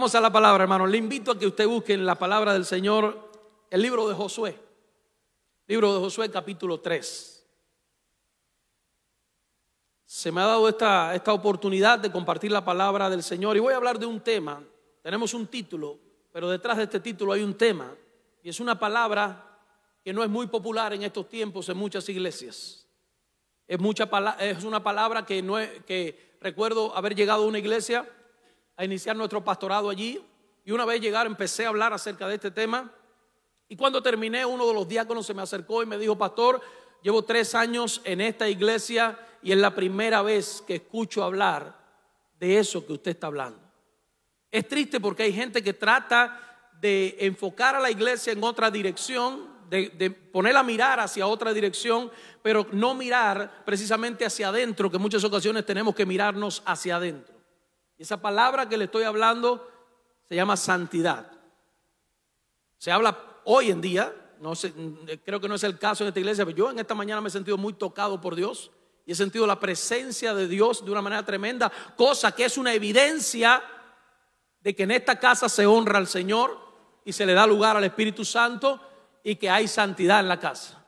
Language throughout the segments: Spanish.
Vamos a la palabra, hermano. Le invito a que usted busque en la palabra del Señor el libro de Josué. Libro de Josué capítulo 3. Se me ha dado esta, esta oportunidad de compartir la palabra del Señor y voy a hablar de un tema. Tenemos un título, pero detrás de este título hay un tema y es una palabra que no es muy popular en estos tiempos en muchas iglesias. Es, mucha, es una palabra que, no es, que recuerdo haber llegado a una iglesia a iniciar nuestro pastorado allí y una vez llegar empecé a hablar acerca de este tema. Y cuando terminé, uno de los diáconos se me acercó y me dijo, pastor, llevo tres años en esta iglesia y es la primera vez que escucho hablar de eso que usted está hablando. Es triste porque hay gente que trata de enfocar a la iglesia en otra dirección, de, ponerla a mirar hacia otra dirección, pero no mirar precisamente hacia adentro, que muchas ocasiones tenemos que mirarnos hacia adentro. Esa palabra que le estoy hablando se llama santidad. Se habla hoy en día, no sé, creo que no es el caso en esta iglesia, pero yo en esta mañana me he sentido muy tocado por Dios y he sentido la presencia de Dios de una manera tremenda, cosa que es una evidencia de que en esta casa se honra al Señor y se le da lugar al Espíritu Santo y que hay santidad en la casa.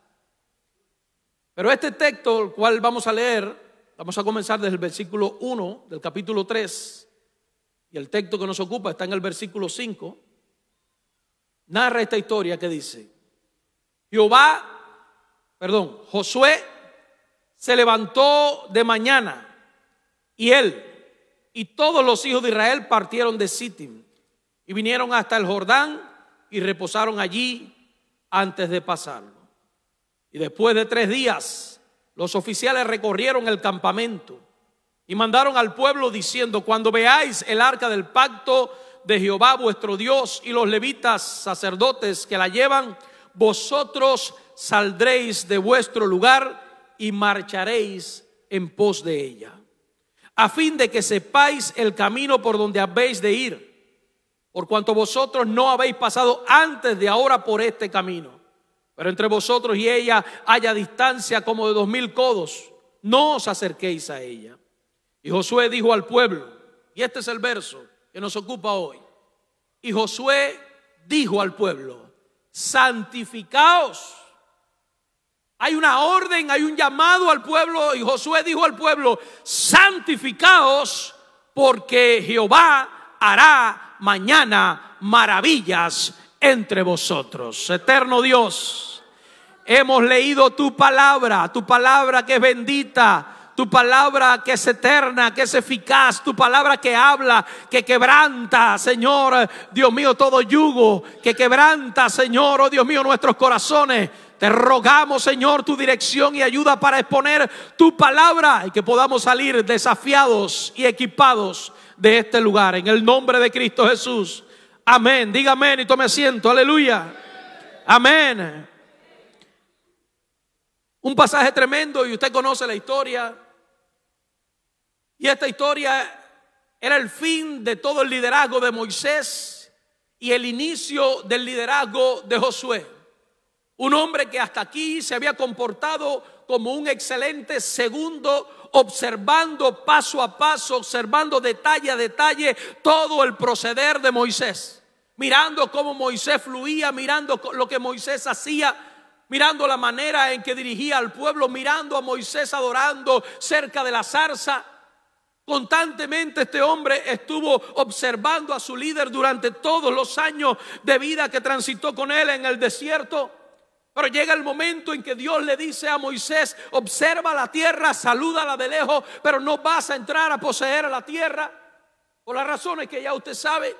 Pero este texto, el cual vamos a leer, vamos a comenzar desde el versículo 1 del capítulo 3, y el texto que nos ocupa está en el versículo 5, narra esta historia que dice, Jehová, perdón, Josué se levantó de mañana y él y todos los hijos de Israel partieron de Sittim y vinieron hasta el Jordán y reposaron allí antes de pasarlo. Y después de tres días, los oficiales recorrieron el campamento y mandaron al pueblo diciendo, cuando veáis el arca del pacto de Jehová vuestro Dios y los levitas sacerdotes que la llevan, vosotros saldréis de vuestro lugar y marcharéis en pos de ella, a fin de que sepáis el camino por donde habéis de ir, por cuanto vosotros no habéis pasado antes de ahora por este camino. Pero entre vosotros y ella haya distancia como de dos mil codos, no os acerquéis a ella. Y Josué dijo al pueblo, y este es el verso que nos ocupa hoy, y Josué dijo al pueblo, santificaos. Hay una orden, hay un llamado al pueblo, y Josué dijo al pueblo, santificaos porque Jehová hará mañana maravillas entre vosotros. Eterno Dios, hemos leído tu palabra, tu palabra que es bendita tu palabra que es eterna, que es eficaz, tu palabra que habla, que quebranta, Señor, Dios mío, todo yugo, que quebranta, Señor, oh Dios mío, nuestros corazones. Te rogamos, Señor, tu dirección y ayuda para exponer tu palabra y que podamos salir desafiados y equipados de este lugar. En el nombre de Cristo Jesús. Amén. Diga amén y tome asiento. Aleluya. Amén. Un pasaje tremendo y usted conoce la historia. Y esta historia era el fin de todo el liderazgo de Moisés y el inicio del liderazgo de Josué. Un hombre que hasta aquí se había comportado como un excelente segundo, observando paso a paso, observando detalle a detalle todo el proceder de Moisés. Mirando cómo Moisés fluía, mirando lo que Moisés hacía, mirando la manera en que dirigía al pueblo, mirando a Moisés adorando cerca de la zarza, Constantemente este hombre estuvo observando a su líder durante todos los años de vida que transitó con él en el desierto. Pero llega el momento en que Dios le dice a Moisés, observa la tierra, salúdala de lejos, pero no vas a entrar a poseer la tierra. Por las razones que ya usted sabe,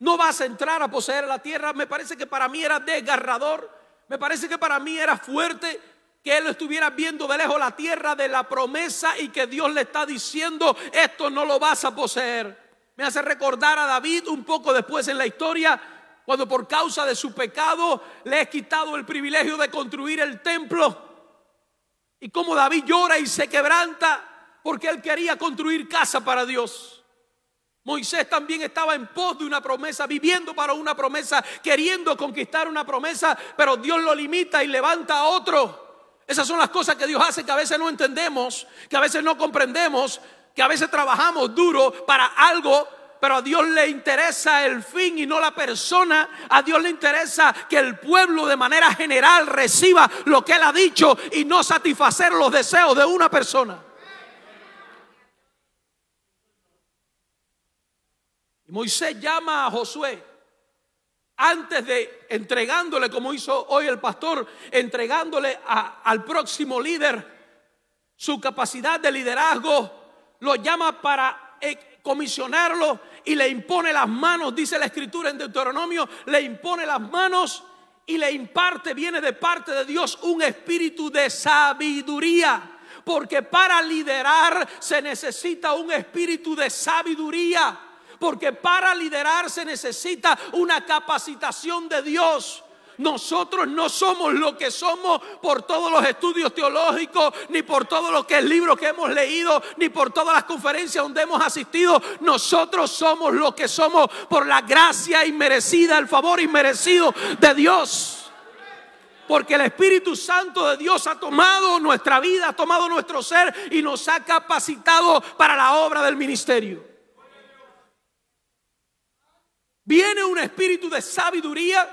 no vas a entrar a poseer la tierra. Me parece que para mí era desgarrador, me parece que para mí era fuerte, que él estuviera viendo de lejos la tierra de la promesa y que Dios le está diciendo, esto no lo vas a poseer. Me hace recordar a David un poco después en la historia, cuando por causa de su pecado le he quitado el privilegio de construir el templo. Y como David llora y se quebranta porque él quería construir casa para Dios. Moisés también estaba en pos de una promesa, viviendo para una promesa, queriendo conquistar una promesa, pero Dios lo limita y levanta a otro. Esas son las cosas que Dios hace que a veces no entendemos, que a veces no comprendemos, que a veces trabajamos duro para algo, pero a Dios le interesa el fin y no la persona. A Dios le interesa que el pueblo de manera general reciba lo que Él ha dicho y no satisfacer los deseos de una persona. Y Moisés llama a Josué antes de entregándole, como hizo hoy el pastor, entregándole al próximo líder su capacidad de liderazgo, lo llama para eh, comisionarlo y le impone las manos, dice la escritura en Deuteronomio, le impone las manos y le imparte, viene de parte de Dios un espíritu de sabiduría. Porque para liderar se necesita un espíritu de sabiduría porque para liderarse necesita una capacitación de Dios. Nosotros no somos lo que somos por todos los estudios teológicos, ni por todos los que libros que hemos leído, ni por todas las conferencias donde hemos asistido. Nosotros somos lo que somos por la gracia inmerecida, el favor inmerecido de Dios. Porque el Espíritu Santo de Dios ha tomado nuestra vida, ha tomado nuestro ser y nos ha capacitado para la obra del ministerio. Viene un espíritu de sabiduría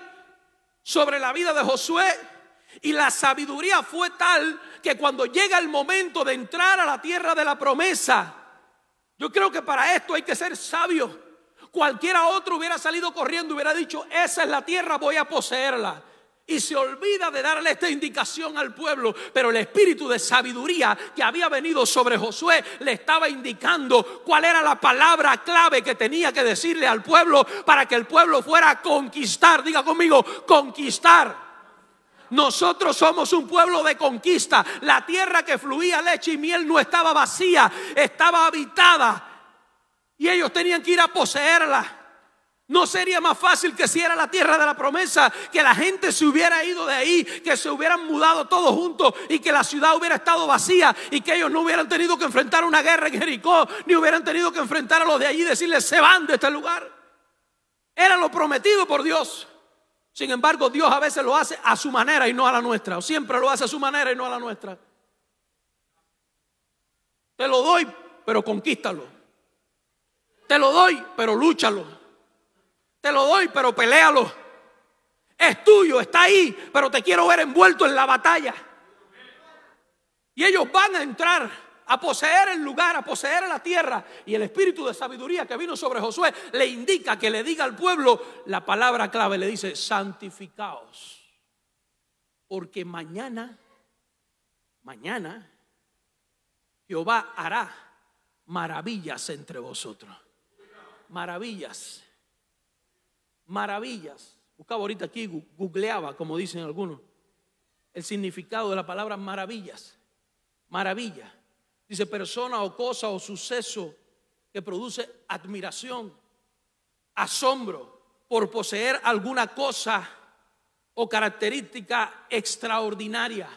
sobre la vida de Josué y la sabiduría fue tal que cuando llega el momento de entrar a la tierra de la promesa, yo creo que para esto hay que ser sabio. Cualquiera otro hubiera salido corriendo, hubiera dicho, esa es la tierra, voy a poseerla y se olvida de darle esta indicación al pueblo, pero el espíritu de sabiduría que había venido sobre Josué le estaba indicando cuál era la palabra clave que tenía que decirle al pueblo para que el pueblo fuera a conquistar, diga conmigo, conquistar. Nosotros somos un pueblo de conquista. La tierra que fluía leche y miel no estaba vacía, estaba habitada. Y ellos tenían que ir a poseerla. ¿No sería más fácil que si era la tierra de la promesa, que la gente se hubiera ido de ahí, que se hubieran mudado todos juntos y que la ciudad hubiera estado vacía y que ellos no hubieran tenido que enfrentar una guerra en Jericó, ni hubieran tenido que enfrentar a los de allí y decirles, se van de este lugar? Era lo prometido por Dios. Sin embargo, Dios a veces lo hace a su manera y no a la nuestra, o siempre lo hace a su manera y no a la nuestra. Te lo doy, pero conquístalo. Te lo doy, pero lúchalo te lo doy, pero pelealo. Es tuyo, está ahí, pero te quiero ver envuelto en la batalla. Y ellos van a entrar a poseer el lugar, a poseer la tierra. Y el espíritu de sabiduría que vino sobre Josué le indica que le diga al pueblo la palabra clave, le dice, santificaos. Porque mañana, mañana, Jehová hará maravillas entre vosotros. Maravillas maravillas. Buscaba ahorita aquí, googleaba, como dicen algunos, el significado de la palabra maravillas. Maravilla. Dice persona o cosa o suceso que produce admiración, asombro por poseer alguna cosa o característica extraordinaria,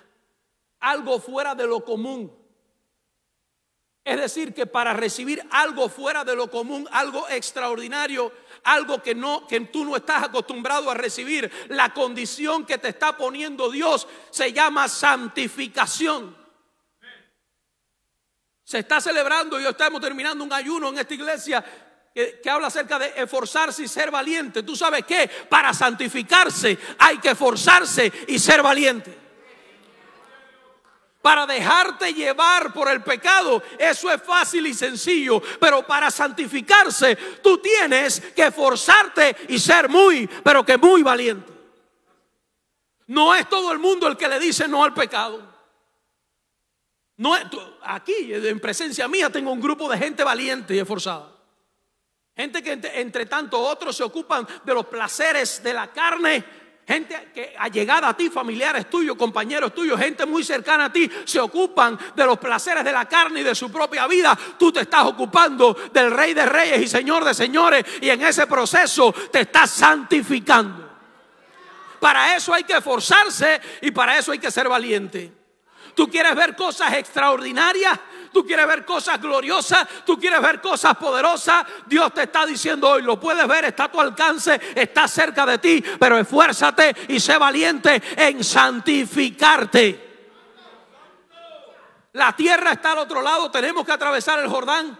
algo fuera de lo común es decir, que para recibir algo fuera de lo común, algo extraordinario, algo que no que tú no estás acostumbrado a recibir, la condición que te está poniendo Dios se llama santificación. Se está celebrando y estamos terminando un ayuno en esta iglesia que, que, habla acerca de esforzarse y ser valiente. ¿Tú sabes qué? Para santificarse hay que esforzarse y ser valiente. Para dejarte llevar por el pecado, eso es fácil y sencillo. Pero para santificarse, tú tienes que forzarte y ser muy, pero que muy valiente. No es todo el mundo el que le dice no al pecado. No aquí, en presencia mía, tengo un grupo de gente valiente y esforzada. Gente que entre tanto otros se ocupan de los placeres de la carne gente que ha llegado a ti, familiares tuyos, compañeros tuyos, gente muy cercana a ti, se ocupan de los placeres de la carne y de su propia vida. Tú te estás ocupando del Rey de Reyes y Señor de Señores y en ese proceso te estás santificando. Para eso hay que esforzarse y para eso hay que ser valiente. Tú quieres ver cosas extraordinarias, tú quieres ver cosas gloriosas, tú quieres ver cosas poderosas, Dios te está diciendo hoy, lo puedes ver, está a tu alcance, está cerca de ti, pero esfuérzate y sé valiente en santificarte. La tierra está al otro lado, tenemos que atravesar el Jordán.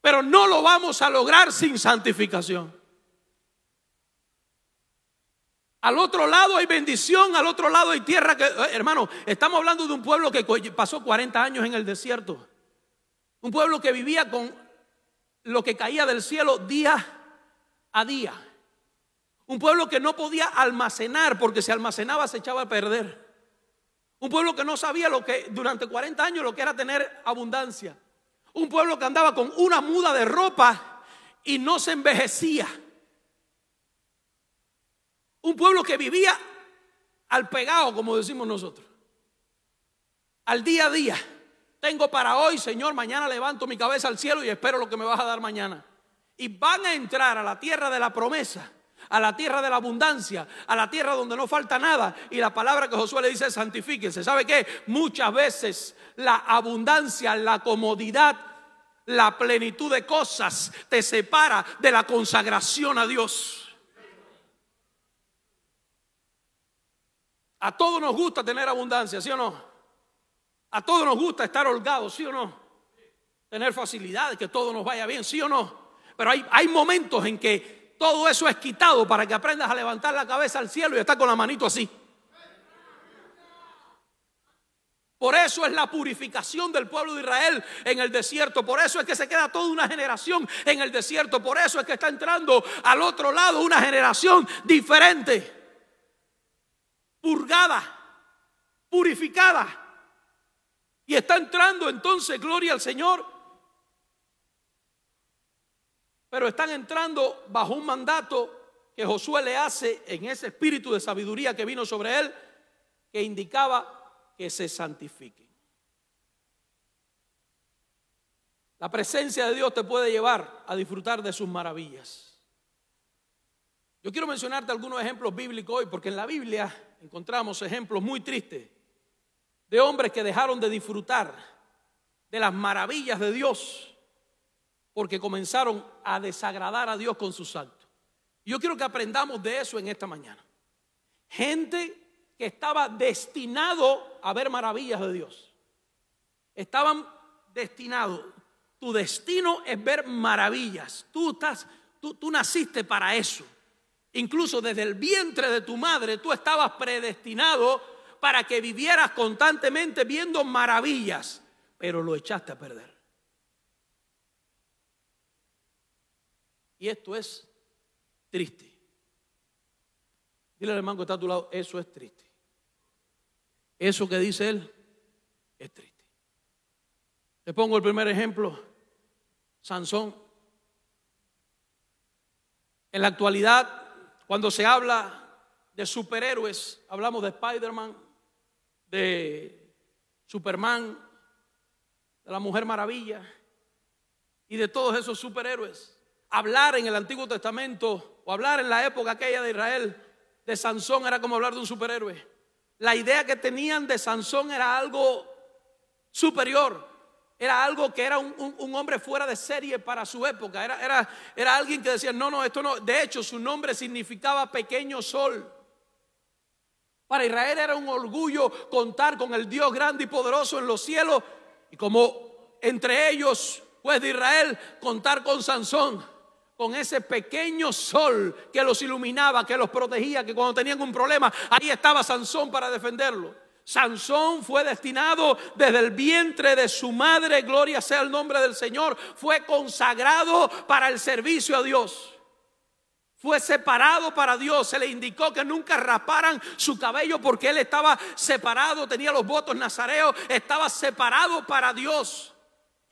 Pero no lo vamos a lograr sin santificación. Al otro lado hay bendición, al otro lado hay tierra. Que, eh, hermano, estamos hablando de un pueblo que pasó 40 años en el desierto. Un pueblo que vivía con lo que caía del cielo día a día. Un pueblo que no podía almacenar porque si almacenaba se echaba a perder. Un pueblo que no sabía lo que durante 40 años lo que era tener abundancia. Un pueblo que andaba con una muda de ropa y no se envejecía. Un pueblo que vivía al pegado, como decimos nosotros, al día a día. Tengo para hoy, Señor, mañana levanto mi cabeza al cielo y espero lo que me vas a dar mañana. Y van a entrar a la tierra de la promesa, a la tierra de la abundancia, a la tierra donde no falta nada. Y la palabra que Josué le dice es santifíquense. ¿Sabe qué? Muchas veces la abundancia, la comodidad, la plenitud de cosas te separa de la consagración a Dios. A todos nos gusta tener abundancia, ¿sí o no? A todos nos gusta estar holgados, ¿sí o no? Tener facilidades, que todo nos vaya bien, ¿sí o no? Pero hay, hay momentos en que todo eso es quitado para que aprendas a levantar la cabeza al cielo y estar con la manito así. Por eso es la purificación del pueblo de Israel en el desierto. Por eso es que se queda toda una generación en el desierto. Por eso es que está entrando al otro lado una generación diferente purgada, purificada. Y está entrando entonces, gloria al Señor. Pero están entrando bajo un mandato que Josué le hace en ese espíritu de sabiduría que vino sobre él, que indicaba que se santifiquen. La presencia de Dios te puede llevar a disfrutar de sus maravillas. Yo quiero mencionarte algunos ejemplos bíblicos hoy, porque en la Biblia encontramos ejemplos muy tristes de hombres que dejaron de disfrutar de las maravillas de Dios porque comenzaron a desagradar a Dios con su actos. Yo quiero que aprendamos de eso en esta mañana. Gente que estaba destinado a ver maravillas de Dios. Estaban destinados. Tu destino es ver maravillas. Tú estás, tú naciste para eso. Incluso desde el vientre de tu madre tú estabas predestinado para que vivieras constantemente viendo maravillas, pero lo echaste a perder. Y esto es triste. Dile al hermano que está a tu lado, eso es triste. Eso que dice él es triste. Le pongo el primer ejemplo, Sansón. En la actualidad cuando se habla de superhéroes, hablamos de Spider-Man, de Superman, de la Mujer Maravilla y de todos esos superhéroes. Hablar en el Antiguo Testamento o hablar en la época aquella de Israel de Sansón era como hablar de un superhéroe. La idea que tenían de Sansón era algo superior era algo que era un, hombre fuera de serie para su época. Era, era alguien que decía, no, no, esto no. De hecho, su nombre significaba pequeño sol. Para Israel era un orgullo contar con el Dios grande y poderoso en los cielos. Y como entre ellos, pues de Israel, contar con Sansón con ese pequeño sol que los iluminaba, que los protegía, que cuando tenían un problema, ahí estaba Sansón para defenderlo. Sansón fue destinado desde el vientre de su madre, gloria sea el nombre del Señor, fue consagrado para el servicio a Dios. Fue separado para Dios, se le indicó que nunca raparan su cabello porque él estaba separado, tenía los votos nazareos, estaba separado para Dios.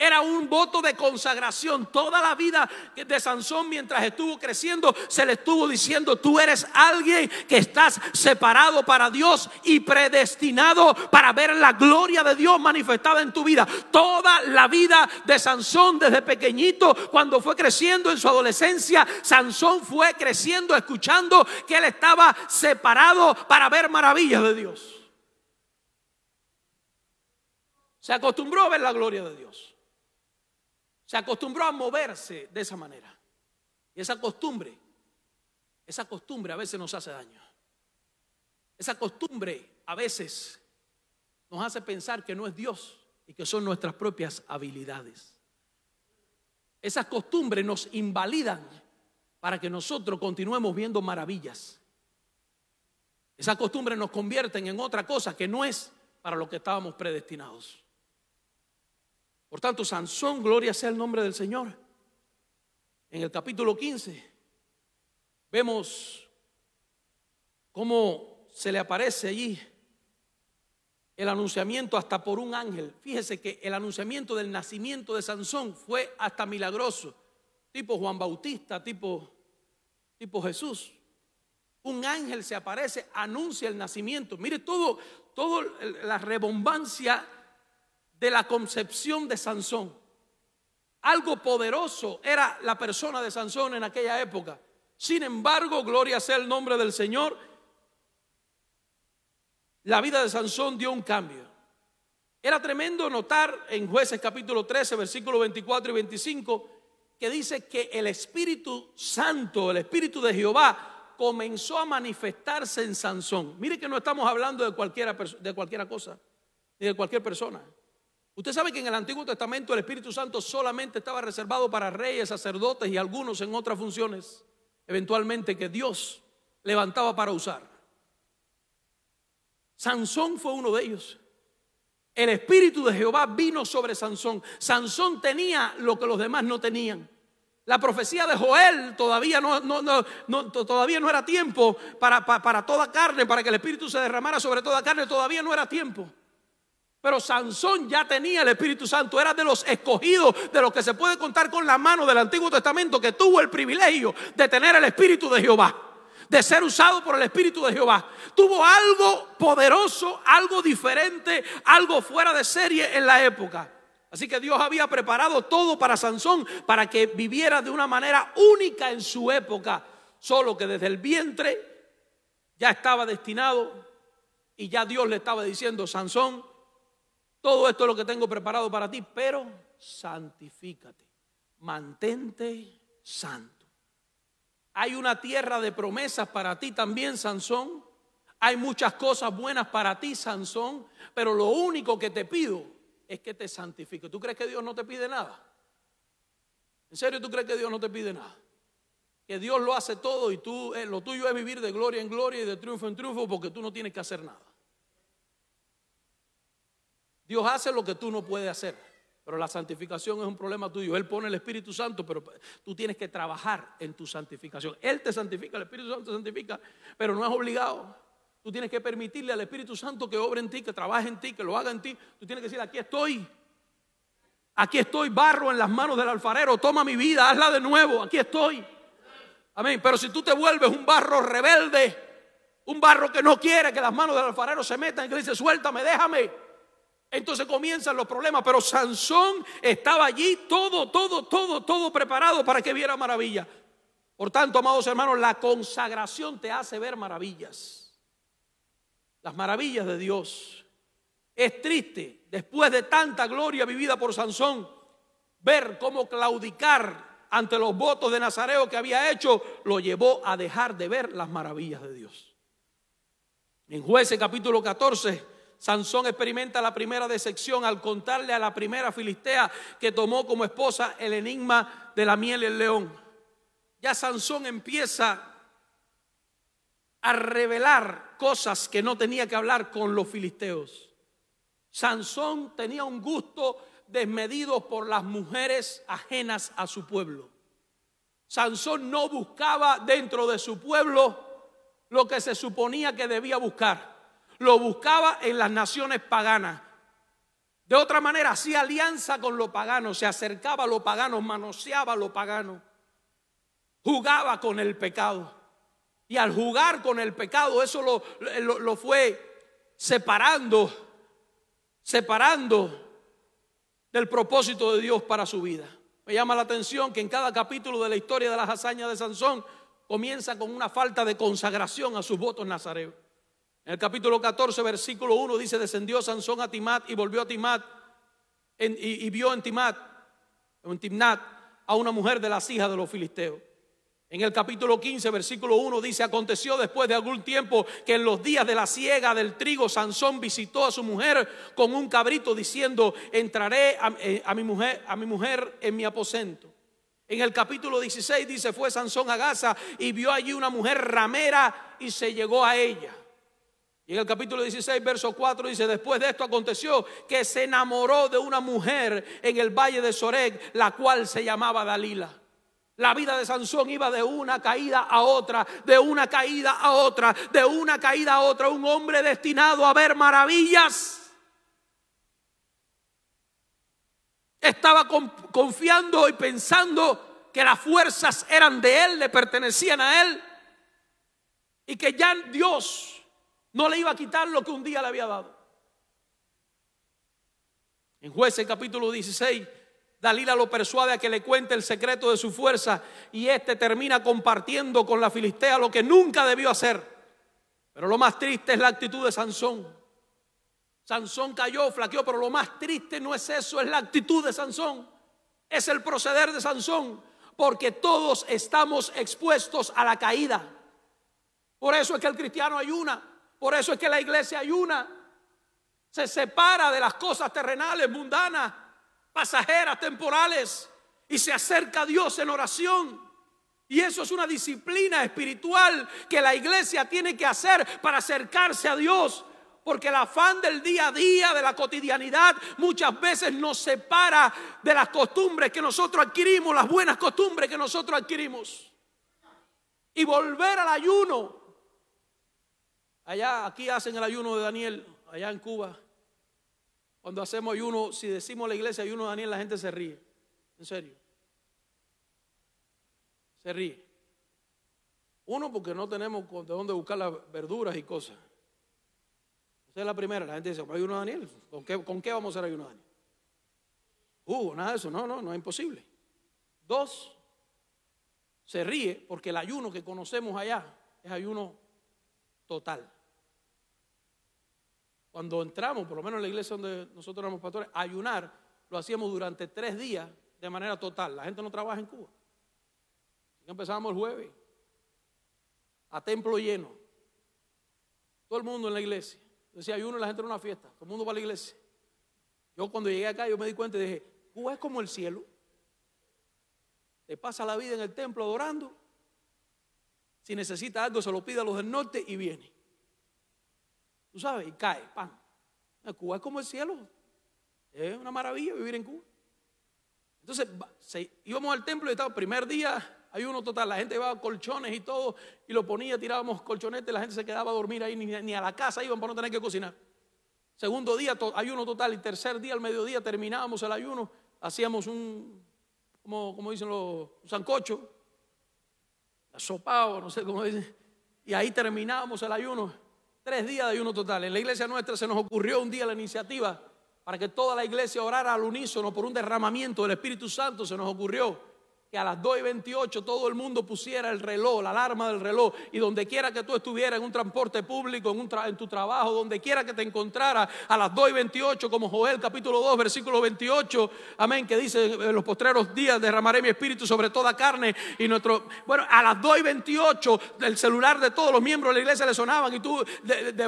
Era un voto de consagración. Toda la vida de Sansón mientras estuvo creciendo, se le estuvo diciendo, tú eres alguien que estás separado para Dios y predestinado para ver la gloria de Dios manifestada en tu vida. Toda la vida de Sansón desde pequeñito, cuando fue creciendo en su adolescencia, Sansón fue creciendo escuchando que él estaba separado para ver maravillas de Dios. Se acostumbró a ver la gloria de Dios se acostumbró a moverse de esa manera. Y esa costumbre, esa costumbre a veces nos hace daño. Esa costumbre a veces nos hace pensar que no es Dios y que son nuestras propias habilidades. Esas costumbres nos invalidan para que nosotros continuemos viendo maravillas. Esas costumbres nos convierten en otra cosa que no es para lo que estábamos predestinados. Por tanto, Sansón, gloria sea el nombre del Señor. En el capítulo 15 vemos cómo se le aparece allí el anunciamiento hasta por un ángel. Fíjese que el anunciamiento del nacimiento de Sansón fue hasta milagroso, tipo Juan Bautista, tipo, tipo Jesús. Un ángel se aparece, anuncia el nacimiento. Mire todo, todo la rebombancia de la concepción de Sansón. Algo poderoso era la persona de Sansón en aquella época. Sin embargo, gloria sea el nombre del Señor, la vida de Sansón dio un cambio. Era tremendo notar en jueces capítulo 13, versículos 24 y 25, que dice que el Espíritu Santo, el Espíritu de Jehová, comenzó a manifestarse en Sansón. Mire que no estamos hablando de, cualquiera, de cualquiera cosa, ni de cualquier persona. Usted sabe que en el Antiguo Testamento el Espíritu Santo solamente estaba reservado para reyes, sacerdotes y algunos en otras funciones, eventualmente que Dios levantaba para usar. Sansón fue uno de ellos. El Espíritu de Jehová vino sobre Sansón. Sansón tenía lo que los demás no tenían. La profecía de Joel todavía no, todavía no era tiempo para toda carne, para que el Espíritu se derramara sobre toda carne, todavía no era tiempo. Pero Sansón ya tenía el Espíritu Santo, era de los escogidos, de los que se puede contar con la mano del Antiguo Testamento, que tuvo el privilegio de tener el Espíritu de Jehová de ser usado por el Espíritu de Jehová. Tuvo algo poderoso, algo diferente, algo fuera de serie en la época. Así que Dios había preparado todo para Sansón, para que viviera de una manera única en su época, solo que desde el vientre ya estaba destinado y ya Dios le estaba diciendo, Sansón, todo esto es lo que tengo preparado para ti, pero santifícate, mantente santo. Hay una tierra de promesas para ti también, Sansón. Hay muchas cosas buenas para ti, Sansón, pero lo único que te pido es que te santifique. ¿Tú crees que Dios no te pide nada? ¿En serio tú crees que Dios no te pide nada? Que Dios lo hace todo y tú eh, lo tuyo es vivir de gloria en gloria y de triunfo en triunfo porque tú no tienes que hacer nada. Dios hace lo que tú no puedes hacer. Pero la santificación es un problema tuyo. Él pone el Espíritu Santo, pero tú tienes que trabajar en tu santificación. Él te santifica, el Espíritu Santo te santifica, pero no es obligado. Tú tienes que permitirle al Espíritu Santo que obre en ti, que trabaje en ti, que lo haga en ti. Tú tienes que decir, aquí estoy. Aquí estoy barro en las manos del alfarero. Toma mi vida, hazla de nuevo. Aquí estoy. Amén. Pero si tú te vuelves un barro rebelde, un barro que no quiere que las manos del alfarero se metan y que dice, suéltame, déjame. Entonces comienzan los problemas, pero Sansón estaba allí todo, todo, todo, todo preparado para que viera maravillas Por tanto, amados hermanos, la consagración te hace ver maravillas. Las maravillas de Dios. Es triste, después de tanta gloria vivida por Sansón, ver cómo claudicar ante los votos de Nazareo que había hecho lo llevó a dejar de ver las maravillas de Dios. En jueces capítulo 14 Sansón experimenta la primera decepción al contarle a la primera filistea que tomó como esposa el enigma de la miel y el león. Ya Sansón empieza a revelar cosas que no tenía que hablar con los filisteos. Sansón tenía un gusto desmedido por las mujeres ajenas a su pueblo. Sansón no buscaba dentro de su pueblo lo que se suponía que debía buscar lo buscaba en las naciones paganas. De otra manera, hacía alianza con los paganos, se acercaba a los paganos, manoseaba a lo pagano, jugaba con el pecado. Y al jugar con el pecado, eso lo, lo fue separando, separando del propósito de Dios para su vida. Me llama la atención que en cada capítulo de la historia de las hazañas de Sansón comienza con una falta de consagración a sus votos nazareos. En el capítulo 14, versículo 1 dice, descendió Sansón a Timat y volvió a Timat y, vio en Timat, en Timnat, a una mujer de las hijas de los filisteos. En el capítulo 15, versículo 1 dice, aconteció después de algún tiempo que en los días de la siega del trigo, Sansón visitó a su mujer con un cabrito diciendo, entraré a, eh, mi, mujer, a mi mujer en mi aposento. En el capítulo 16 dice, fue Sansón a Gaza y vio allí una mujer ramera y se llegó a ella. Y en el capítulo 16, verso 4 dice, después de esto aconteció que se enamoró de una mujer en el valle de Soreg la cual se llamaba Dalila. La vida de Sansón iba de una caída a otra, de una caída a otra, de una caída a otra. Un hombre destinado a ver maravillas. Estaba confiando y pensando que las fuerzas eran de él, le pertenecían a él. Y que ya Dios no le iba a quitar lo que un día le había dado. En jueces capítulo 16, Dalila lo persuade a que le cuente el secreto de su fuerza y este termina compartiendo con la filistea lo que nunca debió hacer. Pero lo más triste es la actitud de Sansón. Sansón cayó, flaqueó, pero lo más triste no es eso, es la actitud de Sansón. Es el proceder de Sansón, porque todos estamos expuestos a la caída. Por eso es que el cristiano ayuna, por eso es que la iglesia ayuna, se separa de las cosas terrenales, mundanas, pasajeras, temporales, y se acerca a Dios en oración. Y eso es una disciplina espiritual que la iglesia tiene que hacer para acercarse a Dios. Porque el afán del día a día, de la cotidianidad, muchas veces nos separa de las costumbres que nosotros adquirimos, las buenas costumbres que nosotros adquirimos. Y volver al ayuno Allá, aquí hacen el ayuno de Daniel, allá en Cuba. Cuando hacemos ayuno, si decimos la iglesia ayuno de Daniel, la gente se ríe. En serio. Se ríe. Uno, porque no tenemos de dónde buscar las verduras y cosas. Esa es la primera. La gente dice, ayuno de Daniel? ¿Con qué, ¿Con qué vamos a hacer ayuno de Daniel? Uh, nada de eso. No, no, no es imposible. Dos, se ríe porque el ayuno que conocemos allá es ayuno total cuando entramos, por lo menos en la iglesia donde nosotros éramos pastores, ayunar lo hacíamos durante tres días de manera total. La gente no trabaja en Cuba. Empezábamos el jueves a templo lleno. Todo el mundo en la iglesia. Decía ayuno y la gente era una fiesta. Todo el mundo va a la iglesia. Yo cuando llegué acá, yo me di cuenta y dije, Cuba es como el cielo. Te pasa la vida en el templo adorando. Si necesita algo, se lo pide a los del norte y viene tú sabes, y cae, pan. Cuba es como el cielo. Es una maravilla vivir en Cuba. Entonces íbamos al templo y estaba el primer día ayuno total. La gente llevaba colchones y todo y lo ponía, tirábamos colchonetes, la gente se quedaba a dormir ahí, ni, a la casa iban para no tener que cocinar. Segundo día ayuno total y tercer día al mediodía terminábamos el ayuno, hacíamos un, como, como dicen los, un sancocho, sopao no sé cómo dicen, y ahí terminábamos el ayuno. Tres días de ayuno total. En la iglesia nuestra se nos ocurrió un día la iniciativa para que toda la iglesia orara al unísono por un derramamiento del Espíritu Santo. Se nos ocurrió que a las 2 y 28 todo el mundo pusiera el reloj, la alarma del reloj, y donde quiera que tú estuvieras, en un transporte público, en, un en tu trabajo, donde quiera que te encontrara, a las 2 y 28, como Joel capítulo 2, versículo 28, amén, que dice, en los postreros días derramaré mi espíritu sobre toda carne, y nuestro, bueno, a las 2 y 28 el celular de todos los miembros de la iglesia le sonaban, y tú,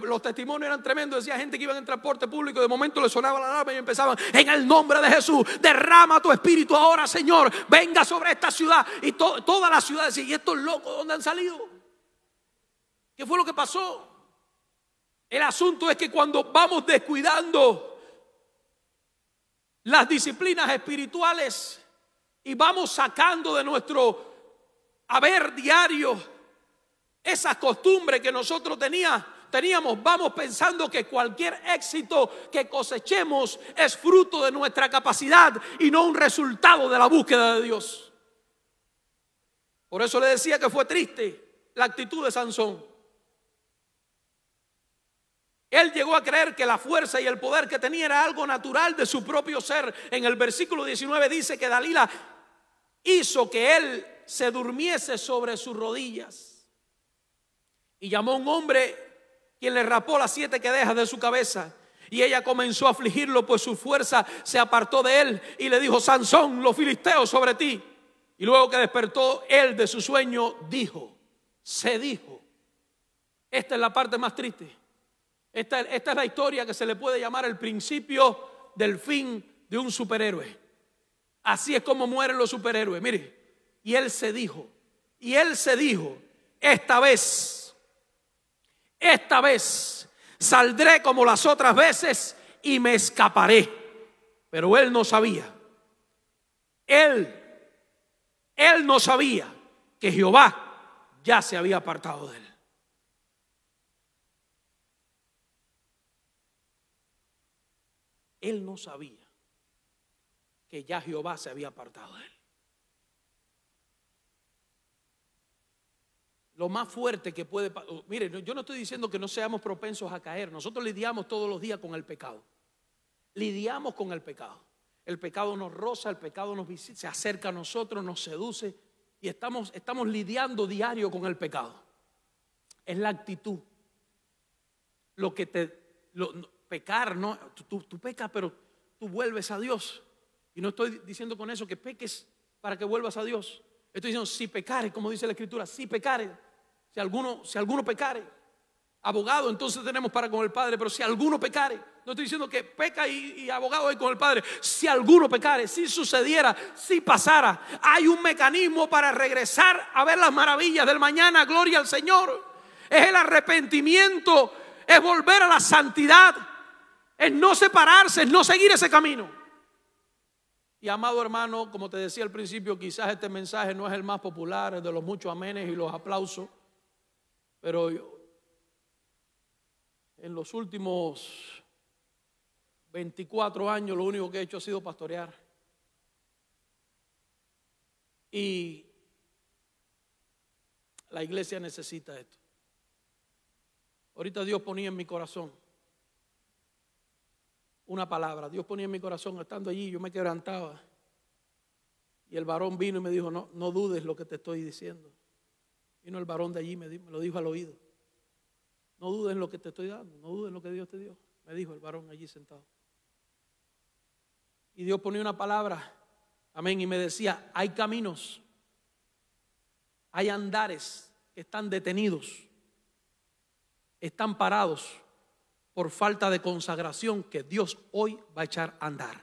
los testimonios eran tremendos, decía gente que iba en transporte público, de momento le sonaba la alarma y empezaban, en el nombre de Jesús, derrama tu espíritu ahora, Señor, venga sobre esta ciudad y toda la ciudad ¿y estos locos dónde han salido? ¿Qué fue lo que pasó? El asunto es que cuando vamos descuidando las disciplinas espirituales y vamos sacando de nuestro haber diario esas costumbres que nosotros teníamos, vamos pensando que cualquier éxito que cosechemos es fruto de nuestra capacidad y no un resultado de la búsqueda de Dios. Por eso le decía que fue triste la actitud de Sansón. Él llegó a creer que la fuerza y el poder que tenía era algo natural de su propio ser. En el versículo 19 dice que Dalila hizo que él se durmiese sobre sus rodillas. Y llamó a un hombre quien le rapó las siete quedejas de su cabeza. Y ella comenzó a afligirlo, pues su fuerza se apartó de él. Y le dijo, Sansón, los filisteos sobre ti. Y luego que despertó él de su sueño, dijo, se dijo. Esta es la parte más triste. Esta, es la historia que se le puede llamar el principio del fin de un superhéroe. Así es como mueren los superhéroes. Mire, y él se dijo, y él se dijo, esta vez, esta vez saldré como las otras veces y me escaparé. Pero él no sabía. Él él no sabía que Jehová ya se había apartado de él. Él no sabía que ya Jehová se había apartado de él. Lo más fuerte que puede... Oh, mire, yo no estoy diciendo que no seamos propensos a caer. Nosotros lidiamos todos los días con el pecado. Lidiamos con el pecado. El pecado nos roza, el pecado nos visita, se acerca a nosotros, nos seduce y estamos, estamos lidiando diario con el pecado. Es la actitud. Lo que te. pecar, ¿no? Tú, pecas, pero tú vuelves a Dios. Y no estoy diciendo con eso que peques para que vuelvas a Dios. Estoy diciendo, si pecare, como dice la Escritura, si pecare, si alguno, si alguno pecare, abogado entonces tenemos para con el Padre, pero si alguno pecare, no estoy diciendo que peca y, abogado hoy con el Padre. Si alguno pecare, si sucediera, si pasara, hay un mecanismo para regresar a ver las maravillas del mañana. Gloria al Señor. Es el arrepentimiento, es volver a la santidad, es no separarse, es no seguir ese camino. Y amado hermano, como te decía al principio, quizás este mensaje no es el más popular, de los muchos amenes y los aplausos, pero en los últimos 24 años lo único que he hecho ha sido pastorear. Y la iglesia necesita esto. Ahorita Dios ponía en mi corazón una palabra. Dios ponía en mi corazón, estando allí, yo me quebrantaba. Y el varón vino y me dijo, no, no dudes lo que te estoy diciendo. Vino el varón de allí, me, me lo dijo al oído. No dudes lo que te estoy dando, no dudes lo que Dios te dio. Me dijo el varón allí sentado y Dios ponía una palabra, amén, y me decía, hay caminos, hay andares que están detenidos, están parados por falta de consagración que Dios hoy va a echar a andar.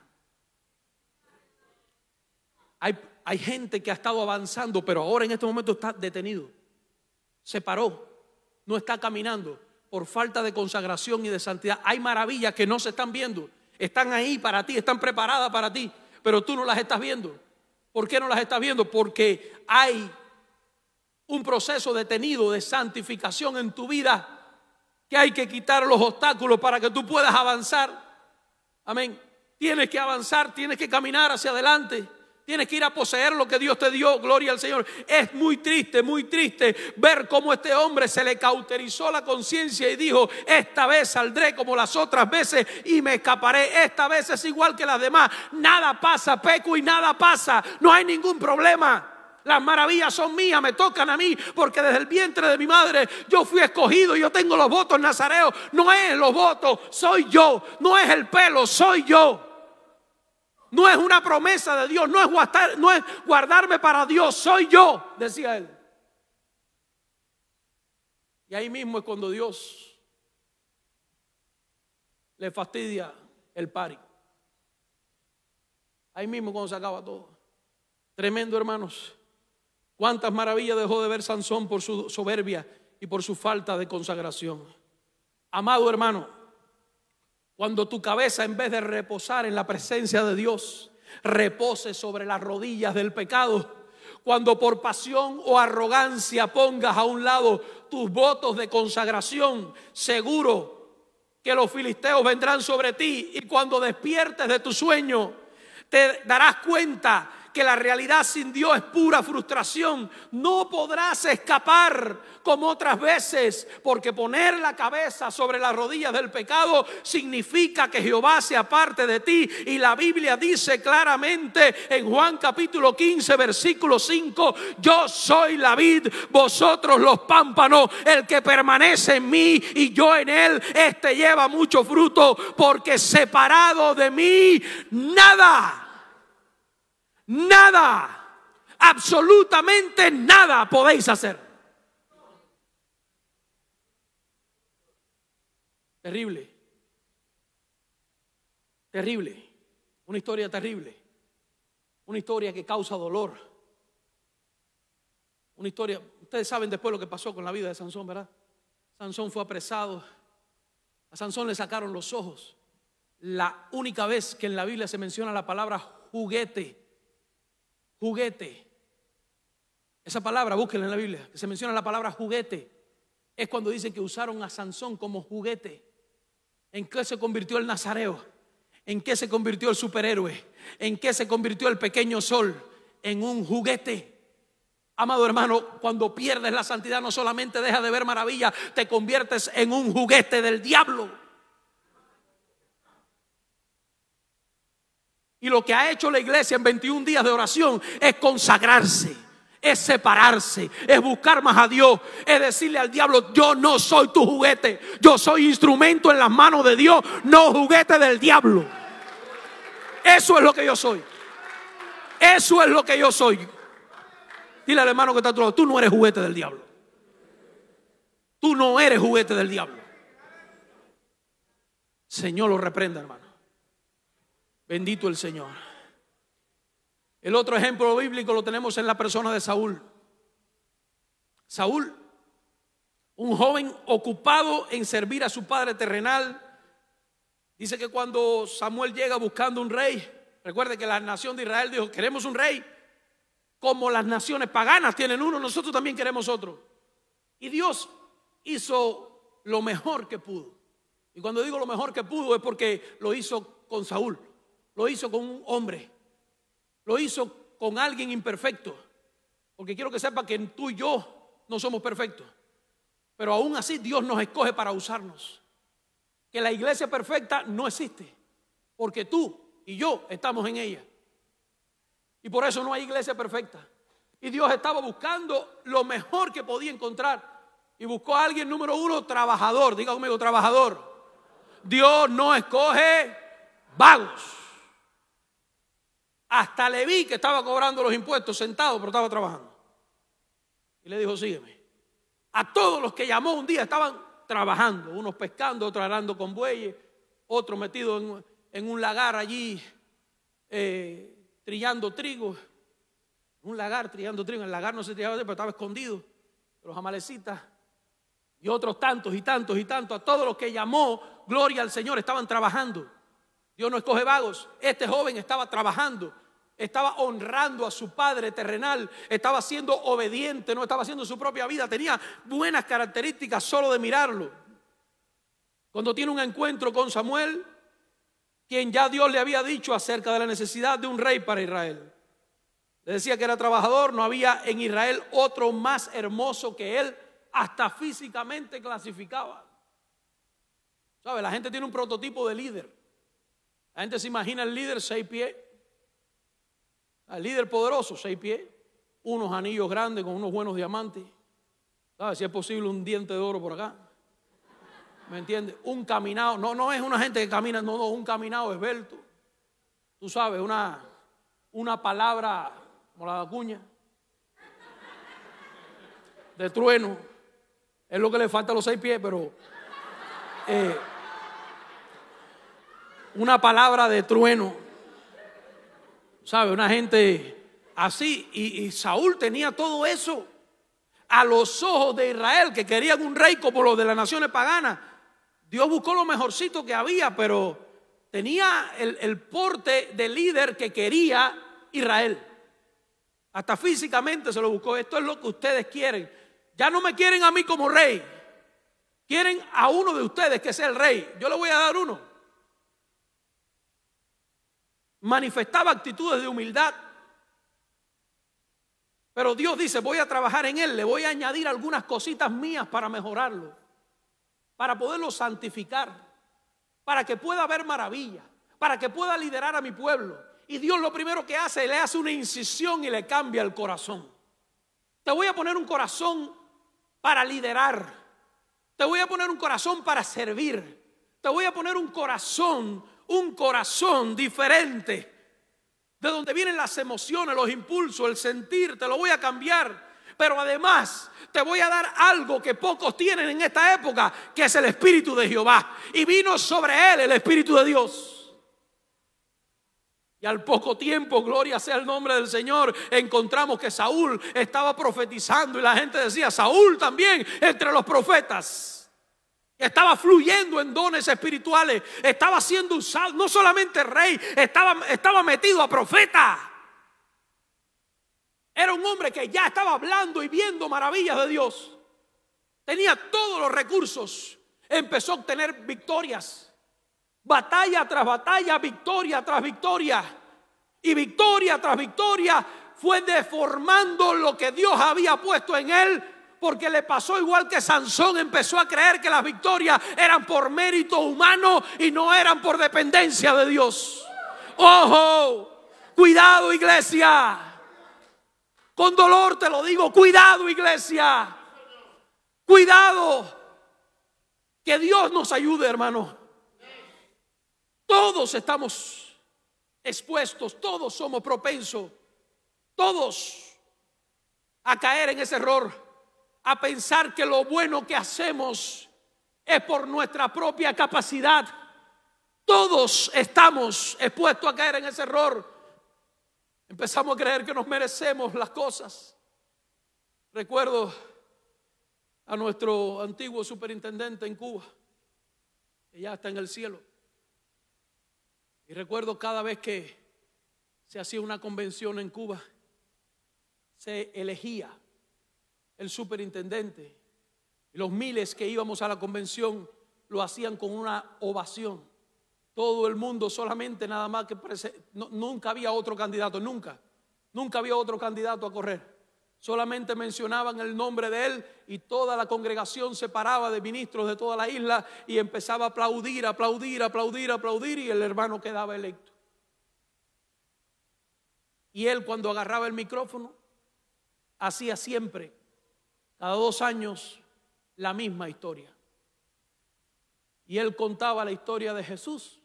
Hay, hay gente que ha estado avanzando, pero ahora en este momento está detenido, se paró, no está caminando por falta de consagración y de santidad. Hay maravillas que no se están viendo están ahí para ti, están preparadas para ti, pero tú no las estás viendo. ¿Por qué no las estás viendo? Porque hay un proceso detenido de santificación en tu vida que hay que quitar los obstáculos para que tú puedas avanzar. Amén. Tienes que avanzar, tienes que caminar hacia adelante. Tienes que ir a poseer lo que Dios te dio. Gloria al Señor. Es muy triste, muy triste ver cómo este hombre se le cauterizó la conciencia y dijo, esta vez saldré como las otras veces y me escaparé. Esta vez es igual que las demás. Nada pasa, peco y nada pasa. No hay ningún problema. Las maravillas son mías, me tocan a mí, porque desde el vientre de mi madre yo fui escogido, y yo tengo los votos nazareos. No es los votos, soy yo. No es el pelo, soy yo. No es una promesa de Dios, no es, guardarme para Dios, soy yo, decía él. Y ahí mismo es cuando Dios le fastidia el pari. Ahí mismo cuando se acaba todo. Tremendo, hermanos. Cuántas maravillas dejó de ver Sansón por su soberbia y por su falta de consagración. Amado hermano, cuando tu cabeza, en vez de reposar en la presencia de Dios, repose sobre las rodillas del pecado. Cuando por pasión o arrogancia pongas a un lado tus votos de consagración, seguro que los filisteos vendrán sobre ti y cuando despiertes de tu sueño, te darás cuenta que la realidad sin Dios es pura frustración. No podrás escapar como otras veces, porque poner la cabeza sobre las rodillas del pecado significa que Jehová se aparte de ti. Y la Biblia dice claramente en Juan capítulo 15, versículo 5, yo soy la vid, vosotros los pámpanos, el que permanece en mí y yo en él, este lleva mucho fruto, porque separado de mí, nada nada, absolutamente nada podéis hacer. Terrible. Terrible. Una historia terrible. Una historia que causa dolor. Una historia, ustedes saben después lo que pasó con la vida de Sansón, ¿verdad? Sansón fue apresado. A Sansón le sacaron los ojos. La única vez que en la Biblia se menciona la palabra juguete juguete. Esa palabra, búsquenla en la Biblia, que se menciona la palabra juguete. Es cuando dice que usaron a Sansón como juguete. ¿En qué se convirtió el nazareo? ¿En qué se convirtió el superhéroe? ¿En qué se convirtió el pequeño sol? En un juguete. Amado hermano, cuando pierdes la santidad no solamente deja de ver maravilla, te conviertes en un juguete del diablo. Y lo que ha hecho la iglesia en 21 días de oración es consagrarse, es separarse, es buscar más a Dios, es decirle al diablo, yo no soy tu juguete, yo soy instrumento en las manos de Dios, no juguete del diablo. Eso es lo que yo soy. Eso es lo que yo soy. Dile al hermano que está todo, tú no eres juguete del diablo. Tú no eres juguete del diablo. Señor lo reprenda, hermano. Bendito el Señor. El otro ejemplo bíblico lo tenemos en la persona de Saúl. Saúl, un joven ocupado en servir a su padre terrenal, dice que cuando Samuel llega buscando un rey, recuerde que la nación de Israel dijo, queremos un rey, como las naciones paganas tienen uno, nosotros también queremos otro. Y Dios hizo lo mejor que pudo. Y cuando digo lo mejor que pudo es porque lo hizo con Saúl. Lo hizo con un hombre. Lo hizo con alguien imperfecto. Porque quiero que sepa que tú y yo no somos perfectos. Pero aún así Dios nos escoge para usarnos. Que la iglesia perfecta no existe. Porque tú y yo estamos en ella. Y por eso no hay iglesia perfecta. Y Dios estaba buscando lo mejor que podía encontrar. Y buscó a alguien, número uno, trabajador. Diga conmigo, trabajador. Dios no escoge vagos. Hasta le vi que estaba cobrando los impuestos sentado, pero estaba trabajando. Y le dijo, sígueme. A todos los que llamó un día estaban trabajando, unos pescando, otros arando con bueyes, otros metidos en, un lagar allí eh, trillando trigo. Un lagar trillando trigo, en el lagar no se trillaba, pero estaba escondido. Los amalecitas y otros tantos y tantos y tantos, a todos los que llamó, gloria al Señor, estaban trabajando. Dios no escoge vagos. Este joven estaba trabajando, estaba honrando a su padre terrenal, estaba siendo obediente, no estaba haciendo su propia vida, tenía buenas características solo de mirarlo. Cuando tiene un encuentro con Samuel, quien ya Dios le había dicho acerca de la necesidad de un rey para Israel. Le decía que era trabajador, no había en Israel otro más hermoso que él, hasta físicamente clasificaba. ¿Sabe? La gente tiene un prototipo de líder. La gente se imagina el líder seis pies, el líder poderoso seis pies, unos anillos grandes con unos buenos diamantes, ¿sabes? Si es posible un diente de oro por acá. ¿Me entiendes? Un caminado, no, no es una gente que camina, no, no, un caminado esbelto. Tú sabes, una, una palabra como la acuña, de trueno. Es lo que le falta a los seis pies, pero... Eh, una palabra de trueno. ¿Sabe? Una gente así. Y, Saúl tenía todo eso a los ojos de Israel, que querían un rey como los de las naciones paganas. Dios buscó lo mejorcito que había, pero tenía el, el porte de líder que quería Israel. Hasta físicamente se lo buscó. Esto es lo que ustedes quieren. Ya no me quieren a mí como rey. Quieren a uno de ustedes que sea el rey. Yo le voy a dar uno manifestaba actitudes de humildad. Pero Dios dice, voy a trabajar en él, le voy a añadir algunas cositas mías para mejorarlo, para poderlo santificar, para que pueda haber maravilla, para que pueda liderar a mi pueblo. Y Dios lo primero que hace, le hace una incisión y le cambia el corazón. Te voy a poner un corazón para liderar. Te voy a poner un corazón para servir. Te voy a poner un corazón un corazón diferente. De donde vienen las emociones, los impulsos, el sentir, te lo voy a cambiar. Pero además te voy a dar algo que pocos tienen en esta época, que es el Espíritu de Jehová. Y vino sobre él el Espíritu de Dios. Y al poco tiempo, gloria sea el nombre del Señor, encontramos que Saúl estaba profetizando y la gente decía, Saúl también entre los profetas. Estaba fluyendo en dones espirituales. Estaba siendo usado, no solamente rey, estaba, estaba metido a profeta. Era un hombre que ya estaba hablando y viendo maravillas de Dios. Tenía todos los recursos. Empezó a obtener victorias. Batalla tras batalla, victoria tras victoria. Y victoria tras victoria fue deformando lo que Dios había puesto en él porque le pasó igual que Sansón, empezó a creer que las victorias eran por mérito humano y no eran por dependencia de Dios. Ojo, cuidado iglesia. Con dolor te lo digo, cuidado iglesia. Cuidado. Que Dios nos ayude, hermano. Todos estamos expuestos, todos somos propensos, todos a caer en ese error a pensar que lo bueno que hacemos es por nuestra propia capacidad. Todos estamos expuestos a caer en ese error. Empezamos a creer que nos merecemos las cosas. Recuerdo a nuestro antiguo superintendente en Cuba, que ya está en el cielo. Y recuerdo cada vez que se hacía una convención en Cuba, se elegía el superintendente, los miles que íbamos a la convención lo hacían con una ovación. Todo el mundo solamente nada más que nunca había otro candidato, nunca, nunca había otro candidato a correr. Solamente mencionaban el nombre de él y toda la congregación se paraba de ministros de toda la isla y empezaba a aplaudir, aplaudir, aplaudir, aplaudir y el hermano quedaba electo. Y él cuando agarraba el micrófono hacía siempre cada dos años la misma historia. Y él contaba la historia de Jesús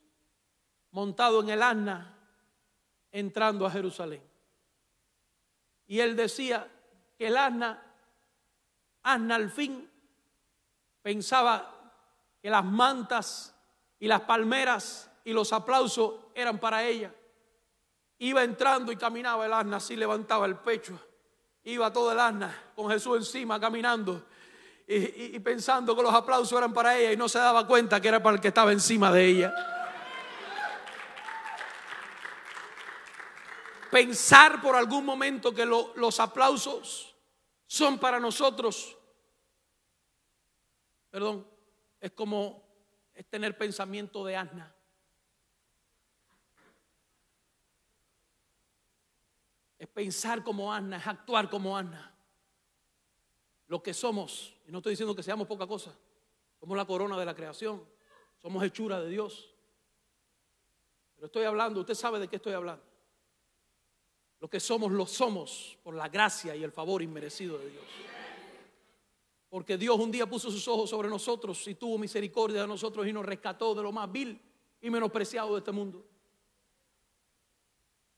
montado en el asna entrando a Jerusalén. Y él decía que el asna, asna al fin, pensaba que las mantas y las palmeras y los aplausos eran para ella. Iba entrando y caminaba el asna así, levantaba el pecho Iba todo el asna con Jesús encima caminando y, pensando que los aplausos eran para ella y no se daba cuenta que era para el que estaba encima de ella. Pensar por algún momento que los aplausos son para nosotros, perdón, es como es tener pensamiento de asna. pensar como Ana, es actuar como Ana. Lo que somos, y no estoy diciendo que seamos poca cosa, somos la corona de la creación, somos hechura de Dios. Pero estoy hablando, usted sabe de qué estoy hablando. Lo que somos, lo somos por la gracia y el favor inmerecido de Dios. Porque Dios un día puso sus ojos sobre nosotros y tuvo misericordia de nosotros y nos rescató de lo más vil y menospreciado de este mundo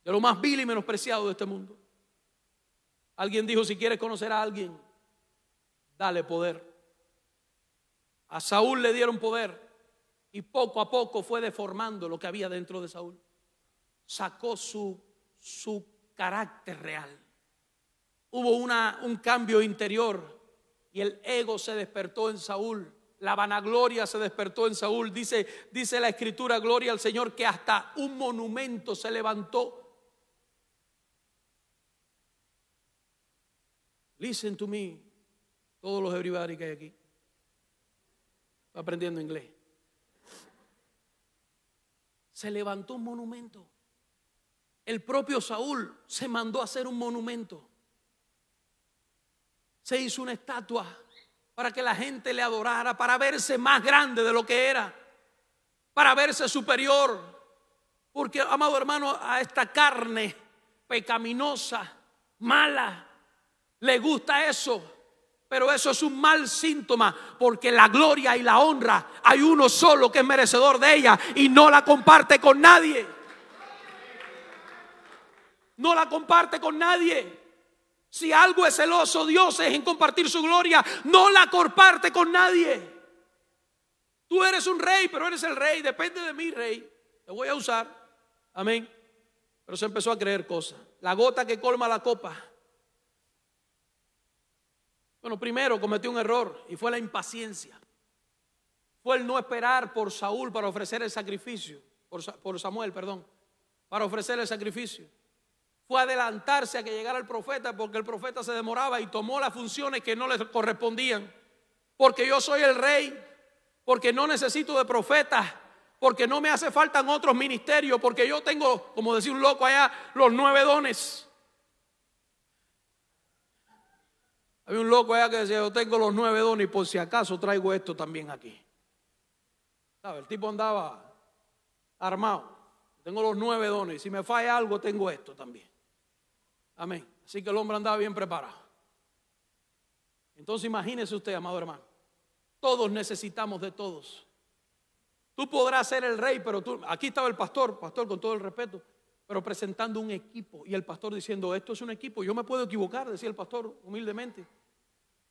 de lo más vil y menospreciado de este mundo. Alguien dijo, si quieres conocer a alguien, dale poder. A Saúl le dieron poder y poco a poco fue deformando lo que había dentro de Saúl. Sacó su, su carácter real. Hubo una, un cambio interior y el ego se despertó en Saúl. La vanagloria se despertó en Saúl. Dice, dice la escritura, gloria al Señor, que hasta un monumento se levantó Listen to me, todos los everybody que hay aquí. aprendiendo inglés. Se levantó un monumento. El propio Saúl se mandó a hacer un monumento. Se hizo una estatua para que la gente le adorara, para verse más grande de lo que era, para verse superior. Porque, amado hermano, a esta carne pecaminosa, mala, le gusta eso. Pero eso es un mal síntoma porque la gloria y la honra hay uno solo que es merecedor de ella y no la comparte con nadie. No la comparte con nadie. Si algo es celoso Dios es en compartir su gloria, no la comparte con nadie. Tú eres un rey, pero eres el rey, depende de mí, rey. Te voy a usar. Amén. Pero se empezó a creer cosas. La gota que colma la copa. Bueno, primero cometió un error y fue la impaciencia. Fue el no esperar por Saúl para ofrecer el sacrificio, por, Samuel, perdón, para ofrecer el sacrificio. Fue adelantarse a que llegara el profeta porque el profeta se demoraba y tomó las funciones que no le correspondían. Porque yo soy el rey, porque no necesito de profetas, porque no me hace falta otros ministerios, porque yo tengo, como decía un loco allá, los nueve dones. Había un loco allá que decía, yo tengo los nueve dones y por si acaso traigo esto también aquí. El tipo andaba armado. Tengo los nueve dones. y Si me falla algo, tengo esto también. Amén. Así que el hombre andaba bien preparado. Entonces imagínese usted, amado hermano. Todos necesitamos de todos. Tú podrás ser el rey, pero tú, aquí estaba el pastor, pastor con todo el respeto, pero presentando un equipo. Y el pastor diciendo, esto es un equipo, yo me puedo equivocar, decía el pastor humildemente.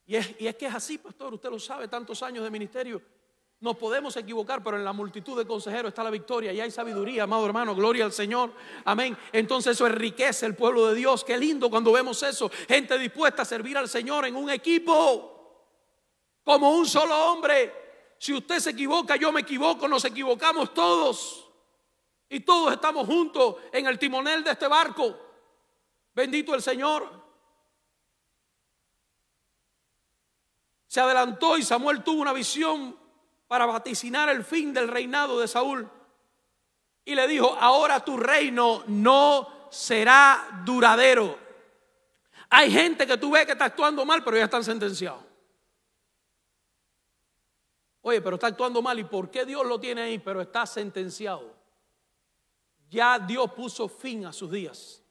Y es, y es que es así, pastor, usted lo sabe, tantos años de ministerio. Nos podemos equivocar, pero en la multitud de consejeros está la victoria y hay sabiduría, amado hermano, gloria al Señor. Amén. Entonces eso enriquece el pueblo de Dios. Qué lindo cuando vemos eso. Gente dispuesta a servir al Señor en un equipo, como un solo hombre. Si usted se equivoca, yo me equivoco, nos equivocamos todos. Y todos estamos juntos en el timonel de este barco. Bendito el Señor. Se adelantó y Samuel tuvo una visión para vaticinar el fin del reinado de Saúl. Y le dijo, ahora tu reino no será duradero. Hay gente que tú ves que está actuando mal, pero ya están sentenciados. Oye, pero está actuando mal. ¿Y por qué Dios lo tiene ahí? Pero está sentenciado ya Dios puso fin a sus días.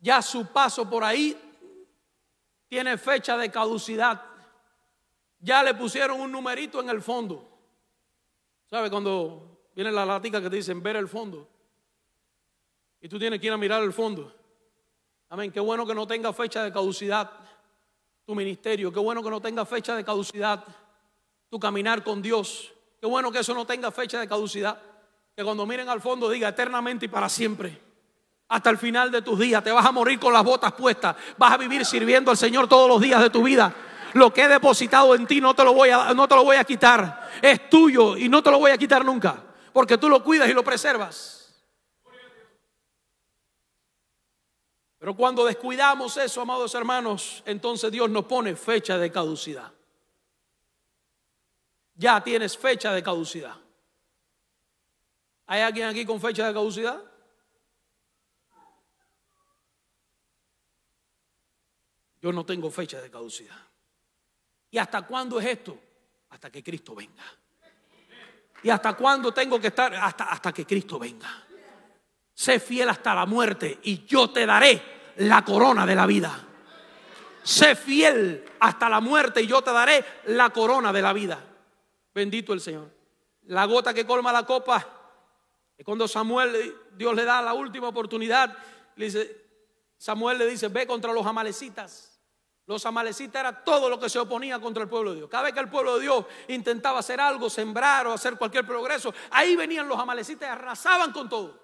Ya su paso por ahí tiene fecha de caducidad. Ya le pusieron un numerito en el fondo. ¿Sabe cuando viene la latica que te dicen ver el fondo? Y tú tienes que ir a mirar el fondo. Amén, qué bueno que no tenga fecha de caducidad tu ministerio, qué bueno que no tenga fecha de caducidad tu caminar con Dios, qué bueno que eso no tenga fecha de caducidad cuando miren al fondo diga eternamente y para siempre. Hasta el final de tus días te vas a morir con las botas puestas. Vas a vivir sirviendo al Señor todos los días de tu vida. Lo que he depositado en ti no te lo voy a, no te lo voy a quitar. Es tuyo y no te lo voy a quitar nunca. Porque tú lo cuidas y lo preservas. Pero cuando descuidamos eso, amados hermanos, entonces Dios nos pone fecha de caducidad. Ya tienes fecha de caducidad. ¿Hay alguien aquí con fecha de caducidad? Yo no tengo fecha de caducidad. ¿Y hasta cuándo es esto? Hasta que Cristo venga. ¿Y hasta cuándo tengo que estar? Hasta, hasta que Cristo venga. Sé fiel hasta la muerte y yo te daré la corona de la vida. Sé fiel hasta la muerte y yo te daré la corona de la vida. Bendito el Señor. La gota que colma la copa y cuando Samuel, Dios le da la última oportunidad. dice, Samuel le dice, ve contra los amalecitas. Los amalecitas era todo lo que se oponía contra el pueblo de Dios. Cada vez que el pueblo de Dios intentaba hacer algo, sembrar o hacer cualquier progreso, ahí venían los amalecitas y arrasaban con todo.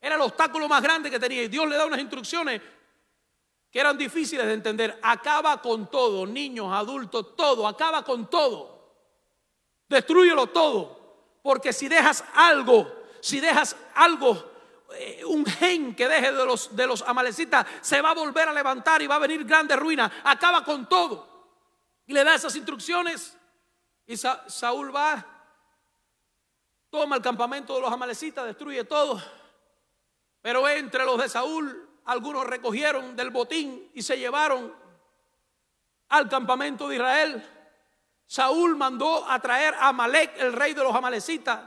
Era el obstáculo más grande que tenía. Y Dios le da unas instrucciones que eran difíciles de entender. Acaba con todo, niños, adultos, todo. Acaba con todo. Destruyelo todo. Porque si dejas algo si dejas algo, eh, un gen que deje de los, de los amalecitas, se va a volver a levantar y va a venir grande ruina. Acaba con todo. Y le da esas instrucciones. Y Saúl va, toma el campamento de los amalecitas, destruye todo. Pero entre los de Saúl, algunos recogieron del botín y se llevaron al campamento de Israel. Saúl mandó a traer a Amalek, el rey de los amalecitas,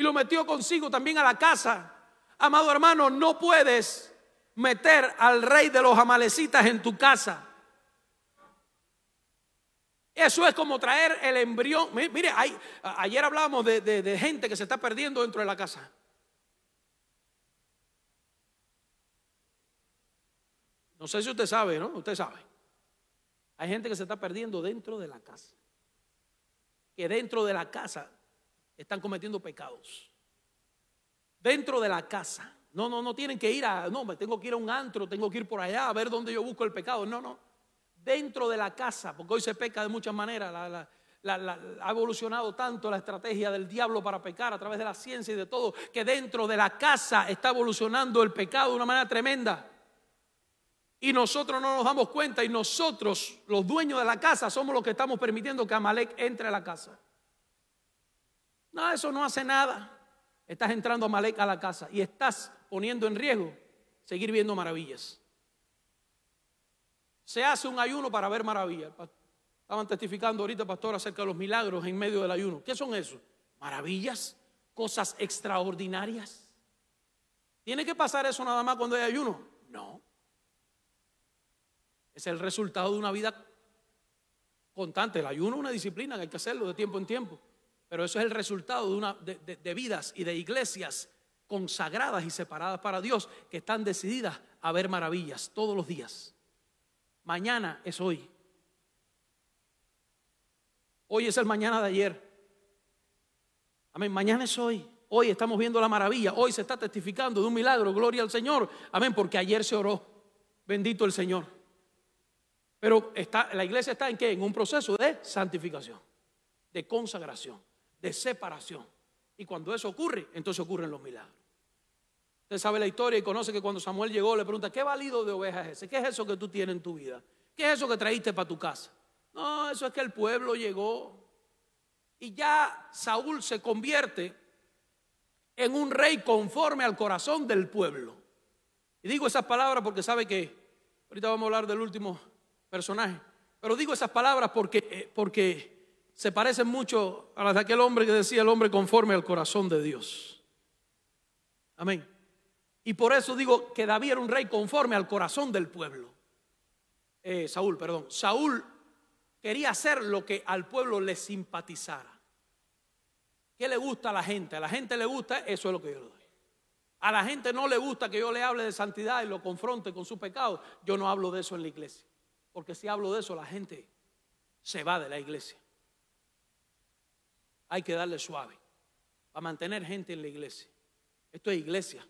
y lo metió consigo también a la casa. Amado hermano, no puedes meter al rey de los amalecitas en tu casa. Eso es como traer el embrión. Mire, ayer hablábamos de, de gente que se está perdiendo dentro de la casa. No sé si usted sabe, ¿no? Usted sabe. Hay gente que se está perdiendo dentro de la casa. Que dentro de la casa están cometiendo pecados. Dentro de la casa. No, no, no tienen que ir a, no, me tengo que ir a un antro, tengo que ir por allá a ver dónde yo busco el pecado. No, no. Dentro de la casa, porque hoy se peca de muchas maneras. ha evolucionado tanto la estrategia del diablo para pecar a través de la ciencia y de todo, que dentro de la casa está evolucionando el pecado de una manera tremenda. Y nosotros no nos damos cuenta y nosotros, los dueños de la casa, somos los que estamos permitiendo que Amalek entre a la casa. No, eso no hace nada. Estás entrando a Maleca a la casa y estás poniendo en riesgo seguir viendo maravillas. Se hace un ayuno para ver maravillas. Estaban testificando ahorita, pastor, acerca de los milagros en medio del ayuno. ¿Qué son esos? Maravillas, cosas extraordinarias. ¿Tiene que pasar eso nada más cuando hay ayuno? No. Es el resultado de una vida constante. El ayuno es una disciplina que hay que hacerlo de tiempo en tiempo. Pero eso es el resultado de, una, de, vidas y de iglesias consagradas y separadas para Dios que están decididas a ver maravillas todos los días. Mañana es hoy. Hoy es el mañana de ayer. Amén, mañana es hoy. Hoy estamos viendo la maravilla. Hoy se está testificando de un milagro. Gloria al Señor. Amén, porque ayer se oró. Bendito el Señor. Pero está, la iglesia está en qué? En un proceso de santificación, de consagración de separación. Y cuando eso ocurre, entonces ocurren los milagros. Usted sabe la historia y conoce que cuando Samuel llegó le pregunta, ¿qué valido de oveja es ese? ¿Qué es eso que tú tienes en tu vida? ¿Qué es eso que traíste para tu casa? No, eso es que el pueblo llegó. Y ya Saúl se convierte en un rey conforme al corazón del pueblo. Y digo esas palabras porque sabe que ahorita vamos a hablar del último personaje, pero digo esas palabras porque, eh, porque se parecen mucho a las de aquel hombre que decía el hombre conforme al corazón de Dios. Amén. Y por eso digo que David era un rey conforme al corazón del pueblo. Eh, Saúl, perdón. Saúl quería hacer lo que al pueblo le simpatizara. ¿Qué le gusta a la gente? A la gente le gusta, eso es lo que yo le doy. A la gente no le gusta que yo le hable de santidad y lo confronte con su pecado. Yo no hablo de eso en la iglesia. Porque si hablo de eso, la gente se va de la iglesia hay que darle suave para mantener gente en la iglesia. Esto es iglesia.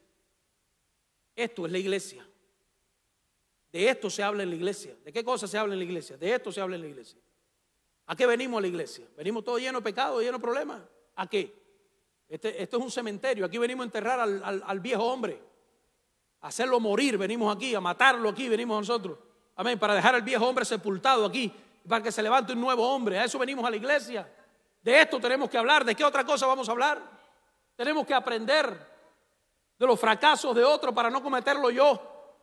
Esto es la iglesia. De esto se habla en la iglesia. ¿De qué cosa se habla en la iglesia? De esto se habla en la iglesia. ¿A qué venimos a la iglesia? Venimos todos llenos de pecado, lleno de problemas. ¿A qué? Este, esto es un cementerio. Aquí venimos a enterrar al, viejo hombre. A hacerlo morir, venimos aquí, a matarlo aquí, venimos nosotros. Amén. Para dejar al viejo hombre sepultado aquí, para que se levante un nuevo hombre. A eso venimos a la iglesia. De esto tenemos que hablar. ¿De qué otra cosa vamos a hablar? Tenemos que aprender de los fracasos de otros para no cometerlo yo.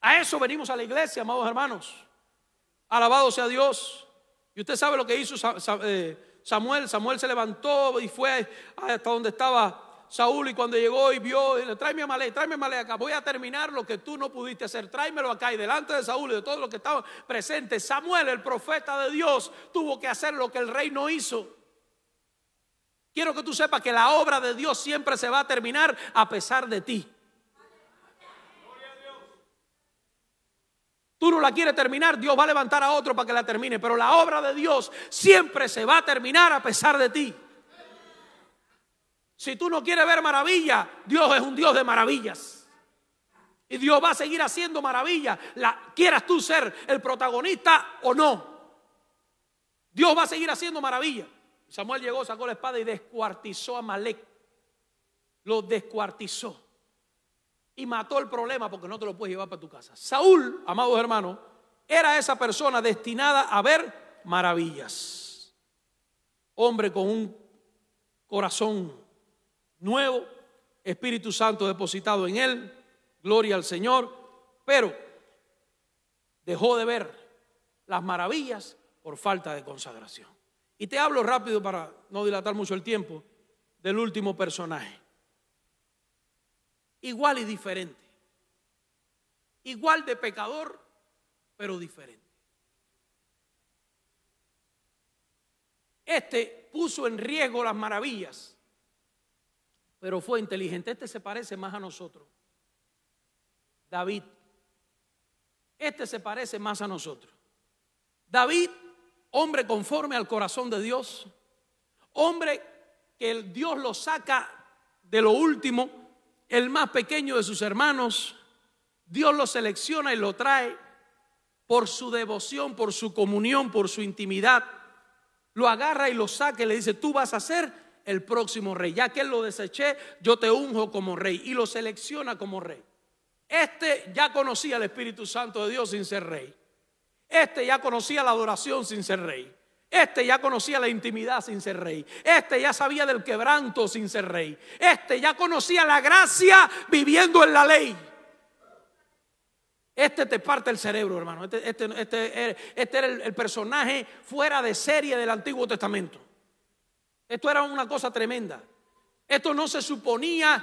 A eso venimos a la iglesia, amados hermanos. Alabado sea Dios. Y usted sabe lo que hizo eh, Samuel. Samuel se levantó y fue hasta donde estaba Saúl y cuando llegó y vio, tráeme a Malé, tráeme a acá, voy a terminar lo que tú no pudiste hacer, tráemelo acá. Y delante de Saúl y de todos los que estaban presentes, Samuel, el profeta de Dios, tuvo que hacer lo que el rey no hizo. Quiero que tú sepas que la obra de Dios siempre se va a terminar a pesar de ti. Tú no la quieres terminar, Dios va a levantar a otro para que la termine, pero la obra de Dios siempre se va a terminar a pesar de ti. Si tú no quieres ver maravillas, Dios es un Dios de maravillas. Y Dios va a seguir haciendo maravillas, quieras tú ser el protagonista o no. Dios va a seguir haciendo maravillas. Samuel llegó, sacó la espada y descuartizó a Malek. Lo descuartizó. Y mató el problema porque no te lo puedes llevar para tu casa. Saúl, amados hermanos, era esa persona destinada a ver maravillas. Hombre con un corazón nuevo, Espíritu Santo depositado en él, gloria al Señor, pero dejó de ver las maravillas por falta de consagración. Y te hablo rápido para no dilatar mucho el tiempo del último personaje. Igual y diferente. Igual de pecador, pero diferente. Este puso en riesgo las maravillas pero fue inteligente. Este se parece más a nosotros. David. Este se parece más a nosotros. David, hombre conforme al corazón de Dios, hombre que el Dios lo saca de lo último, el más pequeño de sus hermanos, Dios lo selecciona y lo trae por su devoción, por su comunión, por su intimidad, lo agarra y lo saca y le dice, tú vas a ser el próximo rey. Ya que lo deseché, yo te unjo como rey y lo selecciona como rey. Este ya conocía el Espíritu Santo de Dios sin ser rey. Este ya conocía la adoración sin ser rey. Este ya conocía la intimidad sin ser rey. Este ya sabía del quebranto sin ser rey. Este ya conocía la gracia viviendo en la ley. Este te parte el cerebro, hermano. Este, este, este, este era el personaje fuera de serie del Antiguo Testamento. Esto era una cosa tremenda. Esto no se suponía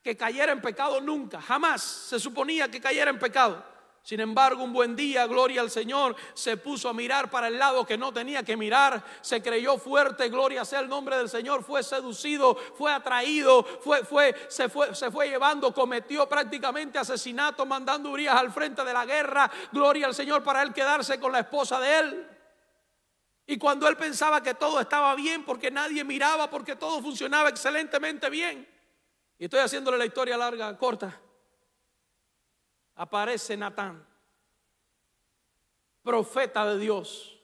que cayera en pecado nunca, jamás se suponía que cayera en pecado. Sin embargo, un buen día, gloria al Señor, se puso a mirar para el lado que no tenía que mirar, se creyó fuerte, gloria sea el nombre del Señor, fue seducido, fue atraído, fue, fue, se, fue, se fue llevando, cometió prácticamente asesinato, mandando Urias al frente de la guerra, gloria al Señor para él quedarse con la esposa de él. Y cuando él pensaba que todo estaba bien porque nadie miraba, porque todo funcionaba excelentemente bien. Y estoy haciéndole la historia larga, corta. Aparece Natán, profeta de Dios.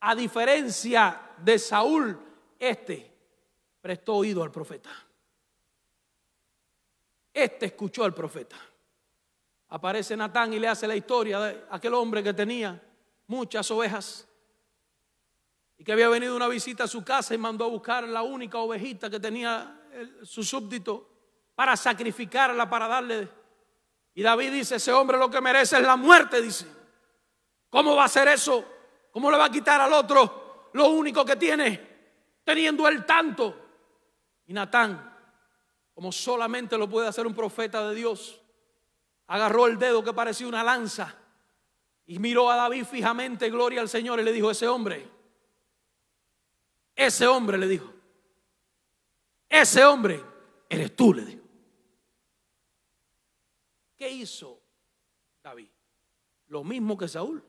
A diferencia de Saúl, este prestó oído al profeta. Este escuchó al profeta. Aparece Natán y le hace la historia de aquel hombre que tenía muchas ovejas y que había venido una visita a su casa y mandó a buscar la única ovejita que tenía su súbdito para sacrificarla, para darle. Y David dice, ese hombre lo que merece es la muerte, dice. ¿Cómo va a hacer eso? ¿Cómo le va a quitar al otro lo único que tiene, teniendo él tanto? Y Natán, como solamente lo puede hacer un profeta de Dios, agarró el dedo que parecía una lanza y miró a David fijamente, gloria al Señor, y le dijo, ese hombre ese hombre le dijo, ese hombre eres tú, le dijo. ¿Qué hizo David? Lo mismo que Saúl.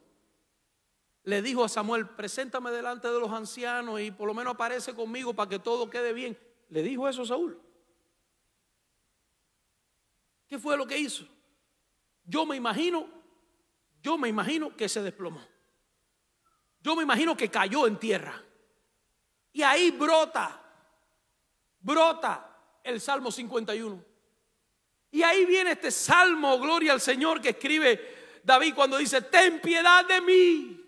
Le dijo a Samuel, preséntame delante de los ancianos y por lo menos aparece conmigo para que todo quede bien. Le dijo eso Saúl. ¿Qué fue lo que hizo? Yo me imagino, yo me imagino que se desplomó. Yo me imagino que cayó en tierra. Y ahí brota, brota el Salmo 51. Y ahí viene este salmo, gloria al Señor, que escribe David cuando dice, ten piedad de mí.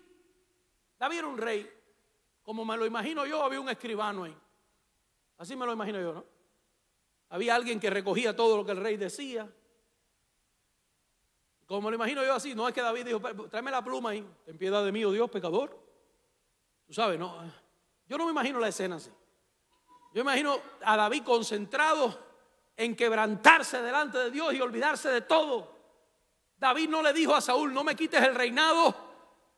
David era un rey, como me lo imagino yo, había un escribano ahí. Así me lo imagino yo, ¿no? Había alguien que recogía todo lo que el rey decía. Como me lo imagino yo así, no es que David dijo, tráeme la pluma ahí, ten piedad de mí, oh Dios, pecador. Tú sabes, no, yo no me imagino la escena así. Yo imagino a David concentrado en quebrantarse delante de Dios y olvidarse de todo. David no le dijo a Saúl, no me quites el reinado.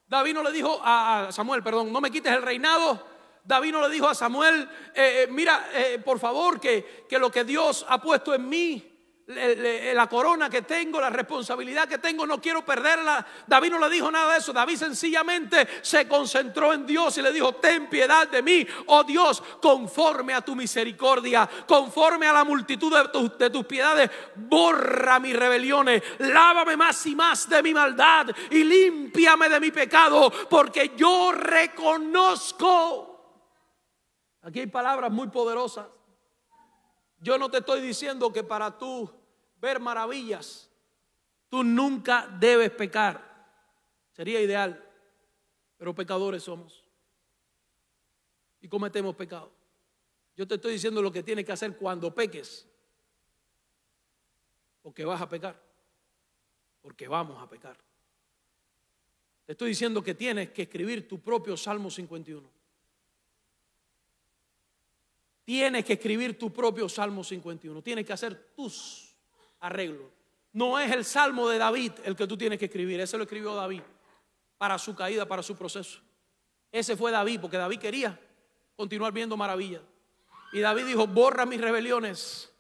David no le dijo a Samuel, perdón, no me quites el reinado. David no le dijo a Samuel, eh, eh, mira, eh, por favor, que, que lo que Dios ha puesto en mí, la corona que tengo, la responsabilidad que tengo, no quiero perderla. David no le dijo nada de eso. David sencillamente se concentró en Dios y le dijo, ten piedad de mí, oh Dios, conforme a tu misericordia, conforme a la multitud de, tus piedades, borra mis rebeliones, lávame más y más de mi maldad y limpiame de mi pecado, porque yo reconozco. Aquí hay palabras muy poderosas. Yo no te estoy diciendo que para tú ver maravillas, tú nunca debes pecar. Sería ideal, pero pecadores somos. Y cometemos pecado. Yo te estoy diciendo lo que tienes que hacer cuando peques. Porque vas a pecar. Porque vamos a pecar. Te estoy diciendo que tienes que escribir tu propio Salmo 51. Tienes que escribir tu propio Salmo 51. Tienes que hacer tus arreglos. No es el Salmo de David el que tú tienes que escribir. Ese lo escribió David para su caída, para su proceso. Ese fue David, porque David quería continuar viendo maravillas. Y David dijo, borra mis rebeliones,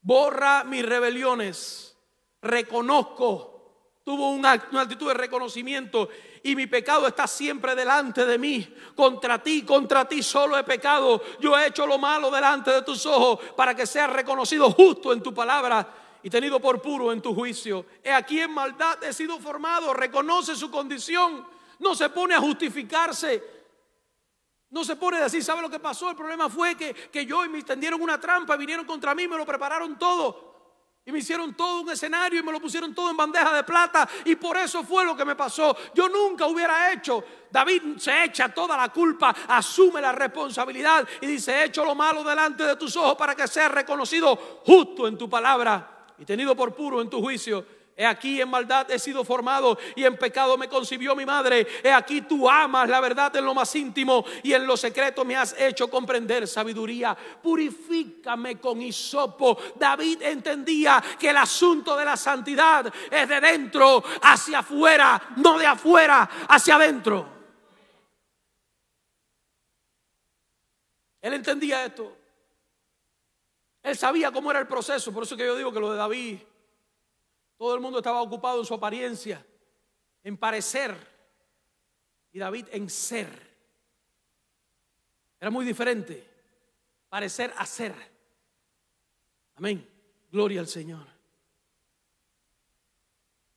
borra mis rebeliones, reconozco. Tuvo una, una actitud de reconocimiento y mi pecado está siempre delante de mí. Contra ti, contra ti solo he pecado. Yo he hecho lo malo delante de tus ojos para que seas reconocido justo en tu palabra y tenido por puro en tu juicio. He aquí en maldad he sido formado, reconoce su condición, no se pone a justificarse. No se pone a decir, ¿sabe lo que pasó? El problema fue que, yo y me tendieron una trampa, vinieron contra mí, me lo prepararon todo. Y me hicieron todo un escenario y me lo pusieron todo en bandeja de plata. Y por eso fue lo que me pasó. Yo nunca hubiera hecho. David se echa toda la culpa, asume la responsabilidad y dice, he hecho lo malo delante de tus ojos para que sea reconocido justo en tu palabra y tenido por puro en tu juicio. He aquí en maldad he sido formado y en pecado me concibió mi madre. He aquí tú amas la verdad en lo más íntimo y en lo secreto me has hecho comprender sabiduría. Purifícame con hisopo. David entendía que el asunto de la santidad es de dentro hacia afuera, no de afuera hacia adentro. Él entendía esto. Él sabía cómo era el proceso, por eso que yo digo que lo de David todo el mundo estaba ocupado en su apariencia, en parecer, y David en ser. Era muy diferente, parecer a ser. Amén. Gloria al Señor.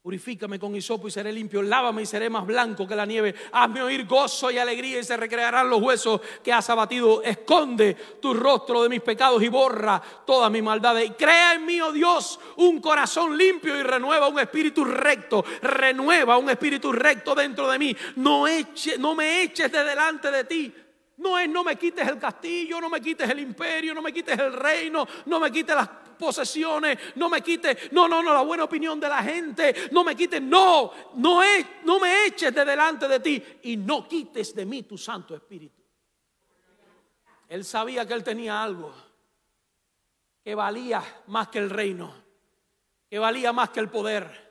Purifícame con hisopo y seré limpio. Lávame y seré más blanco que la nieve. Hazme oír gozo y alegría y se recrearán los huesos que has abatido. Esconde tu rostro de mis pecados y borra todas mis maldades. Y crea en mí, oh Dios, un corazón limpio y renueva un espíritu recto. Renueva un espíritu recto dentro de mí. No, eche, no me eches de delante de ti no es no me quites el castillo, no me quites el imperio, no me quites el reino, no me quites las posesiones, no me quites, no, no, no, la buena opinión de la gente, no me quites, no, no, es, no me eches de delante de ti y no quites de mí tu Santo Espíritu. Él sabía que él tenía algo que valía más que el reino, que valía más que el poder.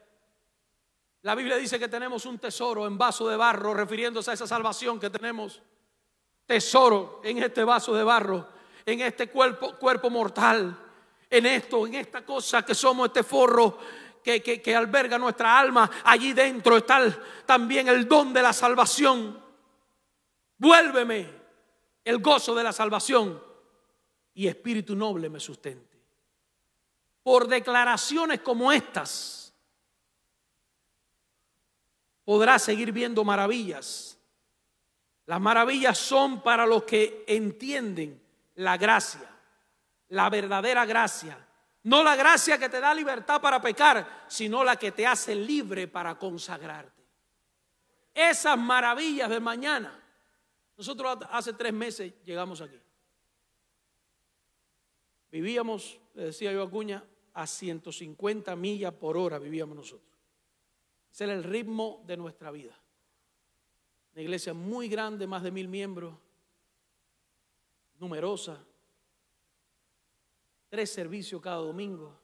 La Biblia dice que tenemos un tesoro en vaso de barro, refiriéndose a esa salvación que tenemos tesoro en este vaso de barro, en este cuerpo, cuerpo mortal, en esto, en esta cosa que somos, este forro que, alberga nuestra alma. Allí dentro está también el don de la salvación. Vuélveme el gozo de la salvación y espíritu noble me sustente. Por declaraciones como estas, podrás seguir viendo maravillas las maravillas son para los que entienden la gracia, la verdadera gracia. No la gracia que te da libertad para pecar, sino la que te hace libre para consagrarte. Esas maravillas de mañana. Nosotros hace tres meses llegamos aquí. Vivíamos, le decía yo a Acuña, a 150 millas por hora vivíamos nosotros. Ese era el ritmo de nuestra vida. Una iglesia muy grande, más de mil miembros, numerosa, tres servicios cada domingo.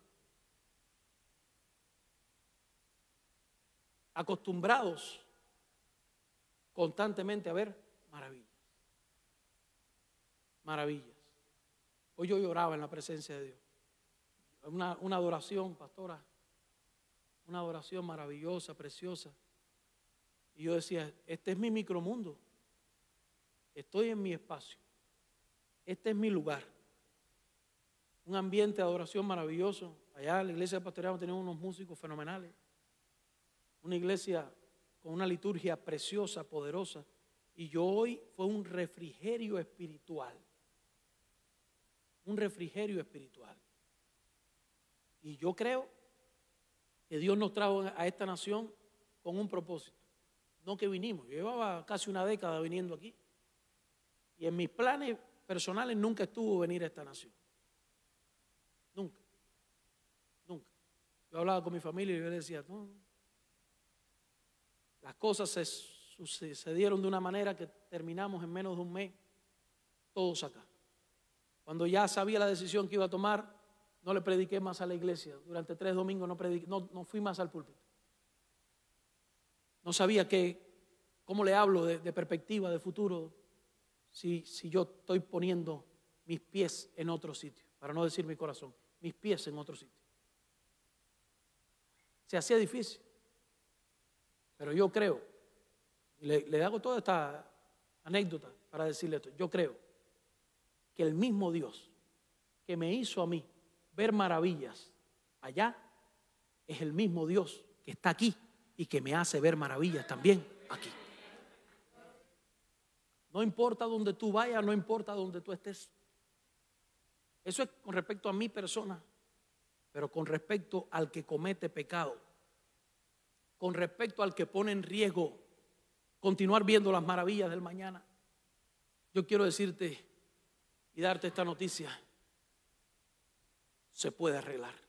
Acostumbrados constantemente a ver maravillas. Maravillas. Hoy yo lloraba en la presencia de Dios. Una, una adoración, pastora. Una adoración maravillosa, preciosa. Y yo decía, este es mi micromundo. Estoy en mi espacio. Este es mi lugar. Un ambiente de adoración maravilloso. Allá en la iglesia de Pastoreado tenemos unos músicos fenomenales. Una iglesia con una liturgia preciosa, poderosa. Y yo hoy fue un refrigerio espiritual. Un refrigerio espiritual. Y yo creo que Dios nos trajo a esta nación con un propósito. No que vinimos, llevaba casi una década viniendo aquí. Y en mis planes personales nunca estuvo venir a esta nación. Nunca. Nunca. Yo hablaba con mi familia y yo decía, no, Las cosas se sucedieron de una manera que terminamos en menos de un mes todos acá. Cuando ya sabía la decisión que iba a tomar, no le prediqué más a la iglesia. Durante tres domingos no, no, no fui más al púlpito. No sabía que, cómo le hablo de, perspectiva, de futuro, si, si yo estoy poniendo mis pies en otro sitio, para no decir mi corazón, mis pies en otro sitio. Se hacía difícil, pero yo creo, le, le hago toda esta anécdota para decirle esto, yo creo que el mismo Dios que me hizo a mí ver maravillas allá es el mismo Dios que está aquí y que me hace ver maravillas también aquí. No importa donde tú vayas, no importa donde tú estés. Eso es con respecto a mi persona, pero con respecto al que comete pecado, con respecto al que pone en riesgo continuar viendo las maravillas del mañana. Yo quiero decirte y darte esta noticia. Se puede arreglar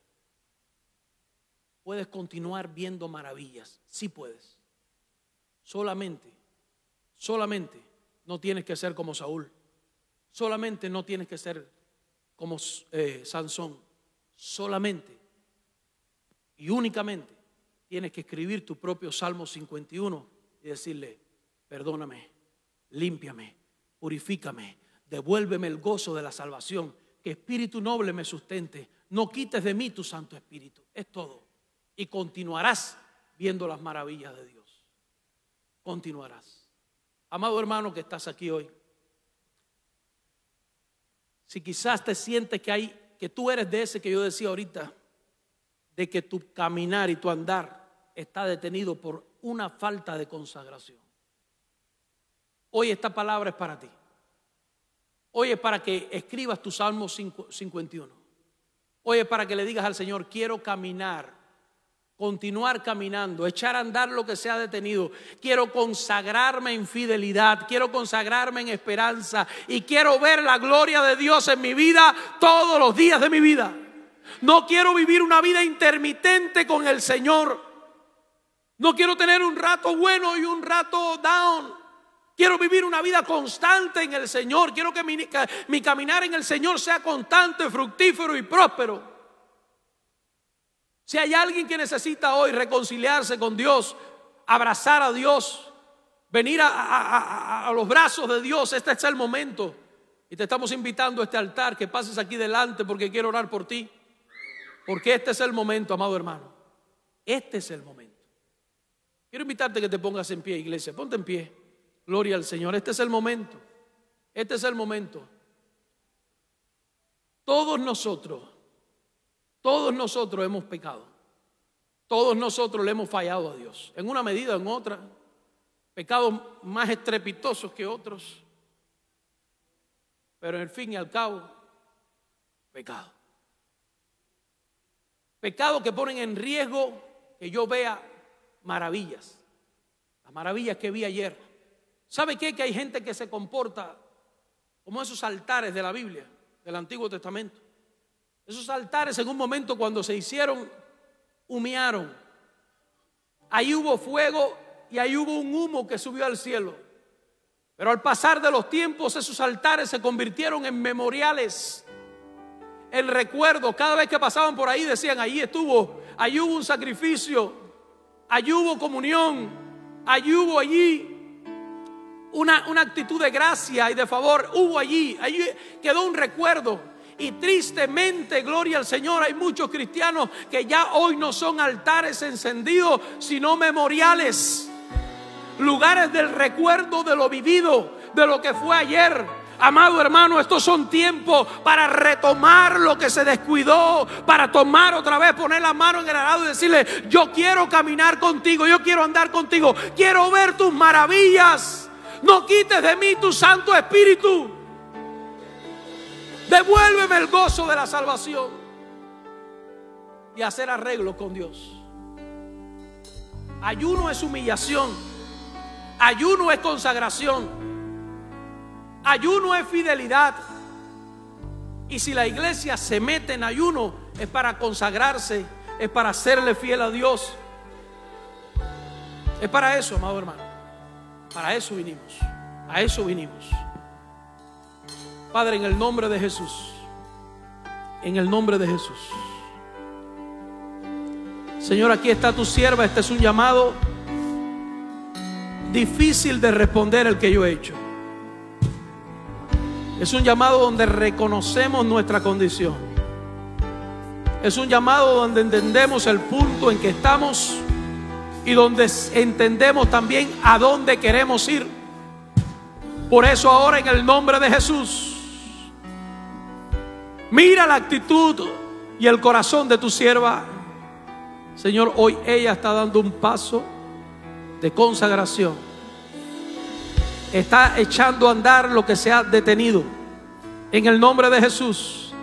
puedes continuar viendo maravillas. Sí puedes. Solamente, solamente no tienes que ser como Saúl. Solamente no tienes que ser como eh, Sansón. Solamente y únicamente tienes que escribir tu propio Salmo 51 y decirle, perdóname, límpiame, purifícame, devuélveme el gozo de la salvación, que espíritu noble me sustente, no quites de mí tu santo espíritu. Es todo y continuarás viendo las maravillas de Dios. Continuarás. Amado hermano que estás aquí hoy, si quizás te sientes que hay que tú eres de ese que yo decía ahorita, de que tu caminar y tu andar está detenido por una falta de consagración. Hoy esta palabra es para ti. Hoy es para que escribas tu Salmo 51. Hoy es para que le digas al Señor, quiero caminar continuar caminando, echar a andar lo que se ha detenido. Quiero consagrarme en fidelidad, quiero consagrarme en esperanza y quiero ver la gloria de Dios en mi vida todos los días de mi vida. No quiero vivir una vida intermitente con el Señor. No quiero tener un rato bueno y un rato down. Quiero vivir una vida constante en el Señor. Quiero que mi, mi caminar en el Señor sea constante, fructífero y próspero. Si hay alguien que necesita hoy reconciliarse con Dios, abrazar a Dios, venir a, los brazos de Dios, este es el momento. Y te estamos invitando a este altar, que pases aquí delante porque quiero orar por ti. Porque este es el momento, amado hermano. Este es el momento. Quiero invitarte que te pongas en pie, iglesia. Ponte en pie. Gloria al Señor. Este es el momento. Este es el momento. Todos nosotros todos nosotros hemos pecado. Todos nosotros le hemos fallado a Dios, en una medida o en otra. Pecados más estrepitosos que otros. Pero en el fin y al cabo, pecado. Pecado que ponen en riesgo que yo vea maravillas. Las maravillas que vi ayer. ¿Sabe qué? Que hay gente que se comporta como esos altares de la Biblia, del Antiguo Testamento. Esos altares en un momento cuando se hicieron, humearon. Ahí hubo fuego y ahí hubo un humo que subió al cielo. Pero al pasar de los tiempos esos altares se convirtieron en memoriales. El recuerdo, cada vez que pasaban por ahí decían, ahí estuvo, ahí hubo un sacrificio, ahí hubo comunión, ahí hubo allí una, una actitud de gracia y de favor, hubo allí, allí quedó un recuerdo. Y tristemente, gloria al Señor, hay muchos cristianos que ya hoy no son altares encendidos, sino memoriales, lugares del recuerdo de lo vivido, de lo que fue ayer. Amado hermano, estos son tiempos para retomar lo que se descuidó, para tomar otra vez, poner la mano en el arado y decirle, yo quiero caminar contigo, yo quiero andar contigo, quiero ver tus maravillas, no quites de mí tu Santo Espíritu. Devuélveme el gozo de la salvación y hacer arreglo con Dios. Ayuno es humillación. Ayuno es consagración. Ayuno es fidelidad. Y si la iglesia se mete en ayuno, es para consagrarse, es para hacerle fiel a Dios. Es para eso, amado hermano. Para eso vinimos. A eso vinimos. Padre, en el nombre de Jesús. En el nombre de Jesús. Señor, aquí está tu sierva. Este es un llamado difícil de responder el que yo he hecho. Es un llamado donde reconocemos nuestra condición. Es un llamado donde entendemos el punto en que estamos y donde entendemos también a dónde queremos ir. Por eso ahora en el nombre de Jesús. Mira la actitud y el corazón de tu sierva. Señor, hoy ella está dando un paso de consagración. Está echando a andar lo que se ha detenido. En el nombre de Jesús.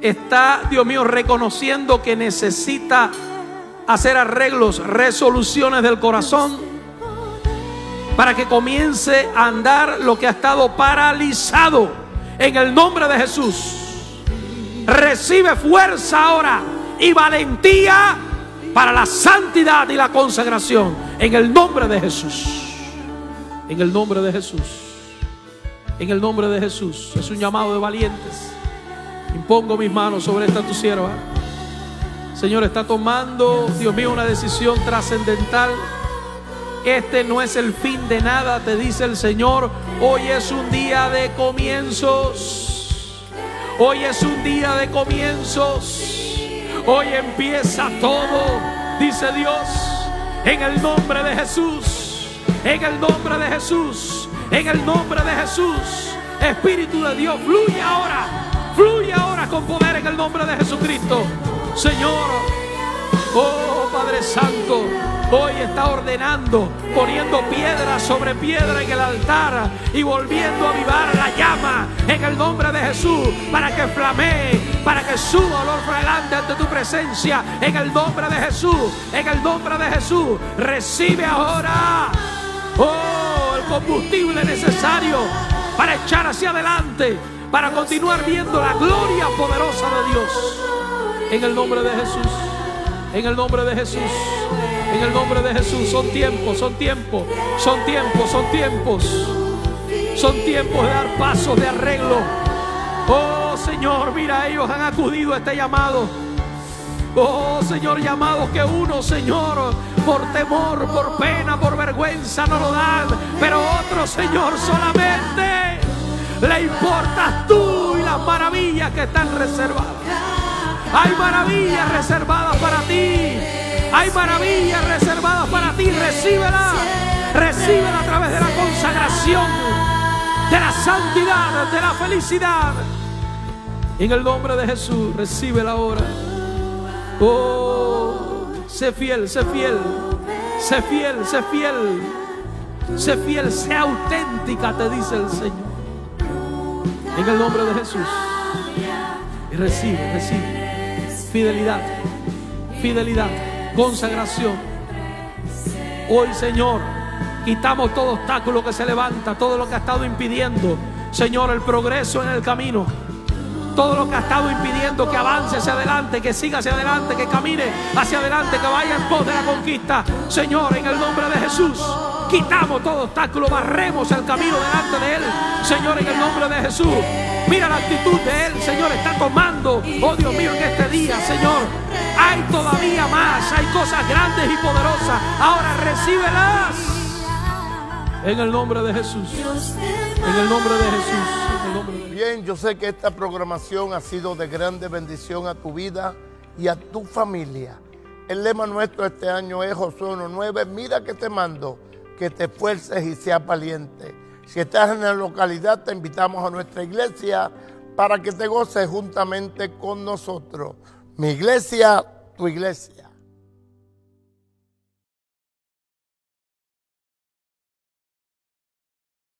Está, Dios mío, reconociendo que necesita hacer arreglos, resoluciones del corazón para que comience a andar lo que ha estado paralizado en el nombre de Jesús. Recibe fuerza ahora y valentía para la santidad y la consagración. En el nombre de Jesús. En el nombre de Jesús. En el nombre de Jesús. Es un llamado de valientes. Impongo mis manos sobre esta tu sierva. Señor, está tomando, Dios mío, una decisión trascendental. Este no es el fin de nada, te dice el Señor. Hoy es un día de comienzos. Hoy es un día de comienzos. Hoy empieza todo, dice Dios, en el nombre de Jesús. En el nombre de Jesús. En el nombre de Jesús. Espíritu de Dios, fluye ahora. Fluye ahora con poder en el nombre de Jesucristo. Señor, Oh Padre Santo, hoy está ordenando, poniendo piedra sobre piedra en el altar y volviendo a avivar la llama en el nombre de Jesús para que flamee, para que suba olor fragante ante tu presencia en el nombre de Jesús, en el nombre de Jesús. Recibe ahora, oh, el combustible necesario para echar hacia adelante, para continuar viendo la gloria poderosa de Dios en el nombre de Jesús. En el nombre de Jesús. En el nombre de Jesús. Son tiempos, son tiempos, son tiempos, son tiempos. Son tiempos de dar pasos de arreglo. Oh Señor, mira, ellos han acudido a este llamado. Oh Señor, llamados que uno, Señor, por temor, por pena, por vergüenza no lo dan. Pero otro, Señor, solamente le importas tú y las maravillas que están reservadas. Hay maravillas reservadas para ti. Hay maravillas reservadas para ti. Recíbela. Recíbela a través de la consagración, de la santidad, de la felicidad. En el nombre de Jesús, recíbela ahora. Oh, sé fiel, sé fiel. Sé fiel, sé fiel. Sé fiel, sé auténtica, te dice el Señor. En el nombre de Jesús. Y recibe, recibe. Fidelidad, fidelidad, consagración. Hoy, Señor, quitamos todo obstáculo que se levanta, todo lo que ha estado impidiendo, Señor, el progreso en el camino. Todo lo que ha estado impidiendo que avance hacia adelante, que siga hacia adelante, que camine hacia adelante, que vaya en pos de la conquista. Señor, en el nombre de Jesús, quitamos todo obstáculo, barremos el camino delante de Él. Señor, en el nombre de Jesús. Mira la actitud de Él, Señor, está tomando. Oh Dios mío, en este día, Señor. Hay todavía más, hay cosas grandes y poderosas. Ahora recíbelas. En el nombre de Jesús. En el nombre de Jesús. Bien, yo sé que esta programación ha sido de grande bendición a tu vida y a tu familia. El lema nuestro este año es Josué 1.9, mira que te mando, que te esfuerces y seas valiente. Si estás en la localidad, te invitamos a nuestra iglesia para que te goces juntamente con nosotros. Mi iglesia, tu iglesia.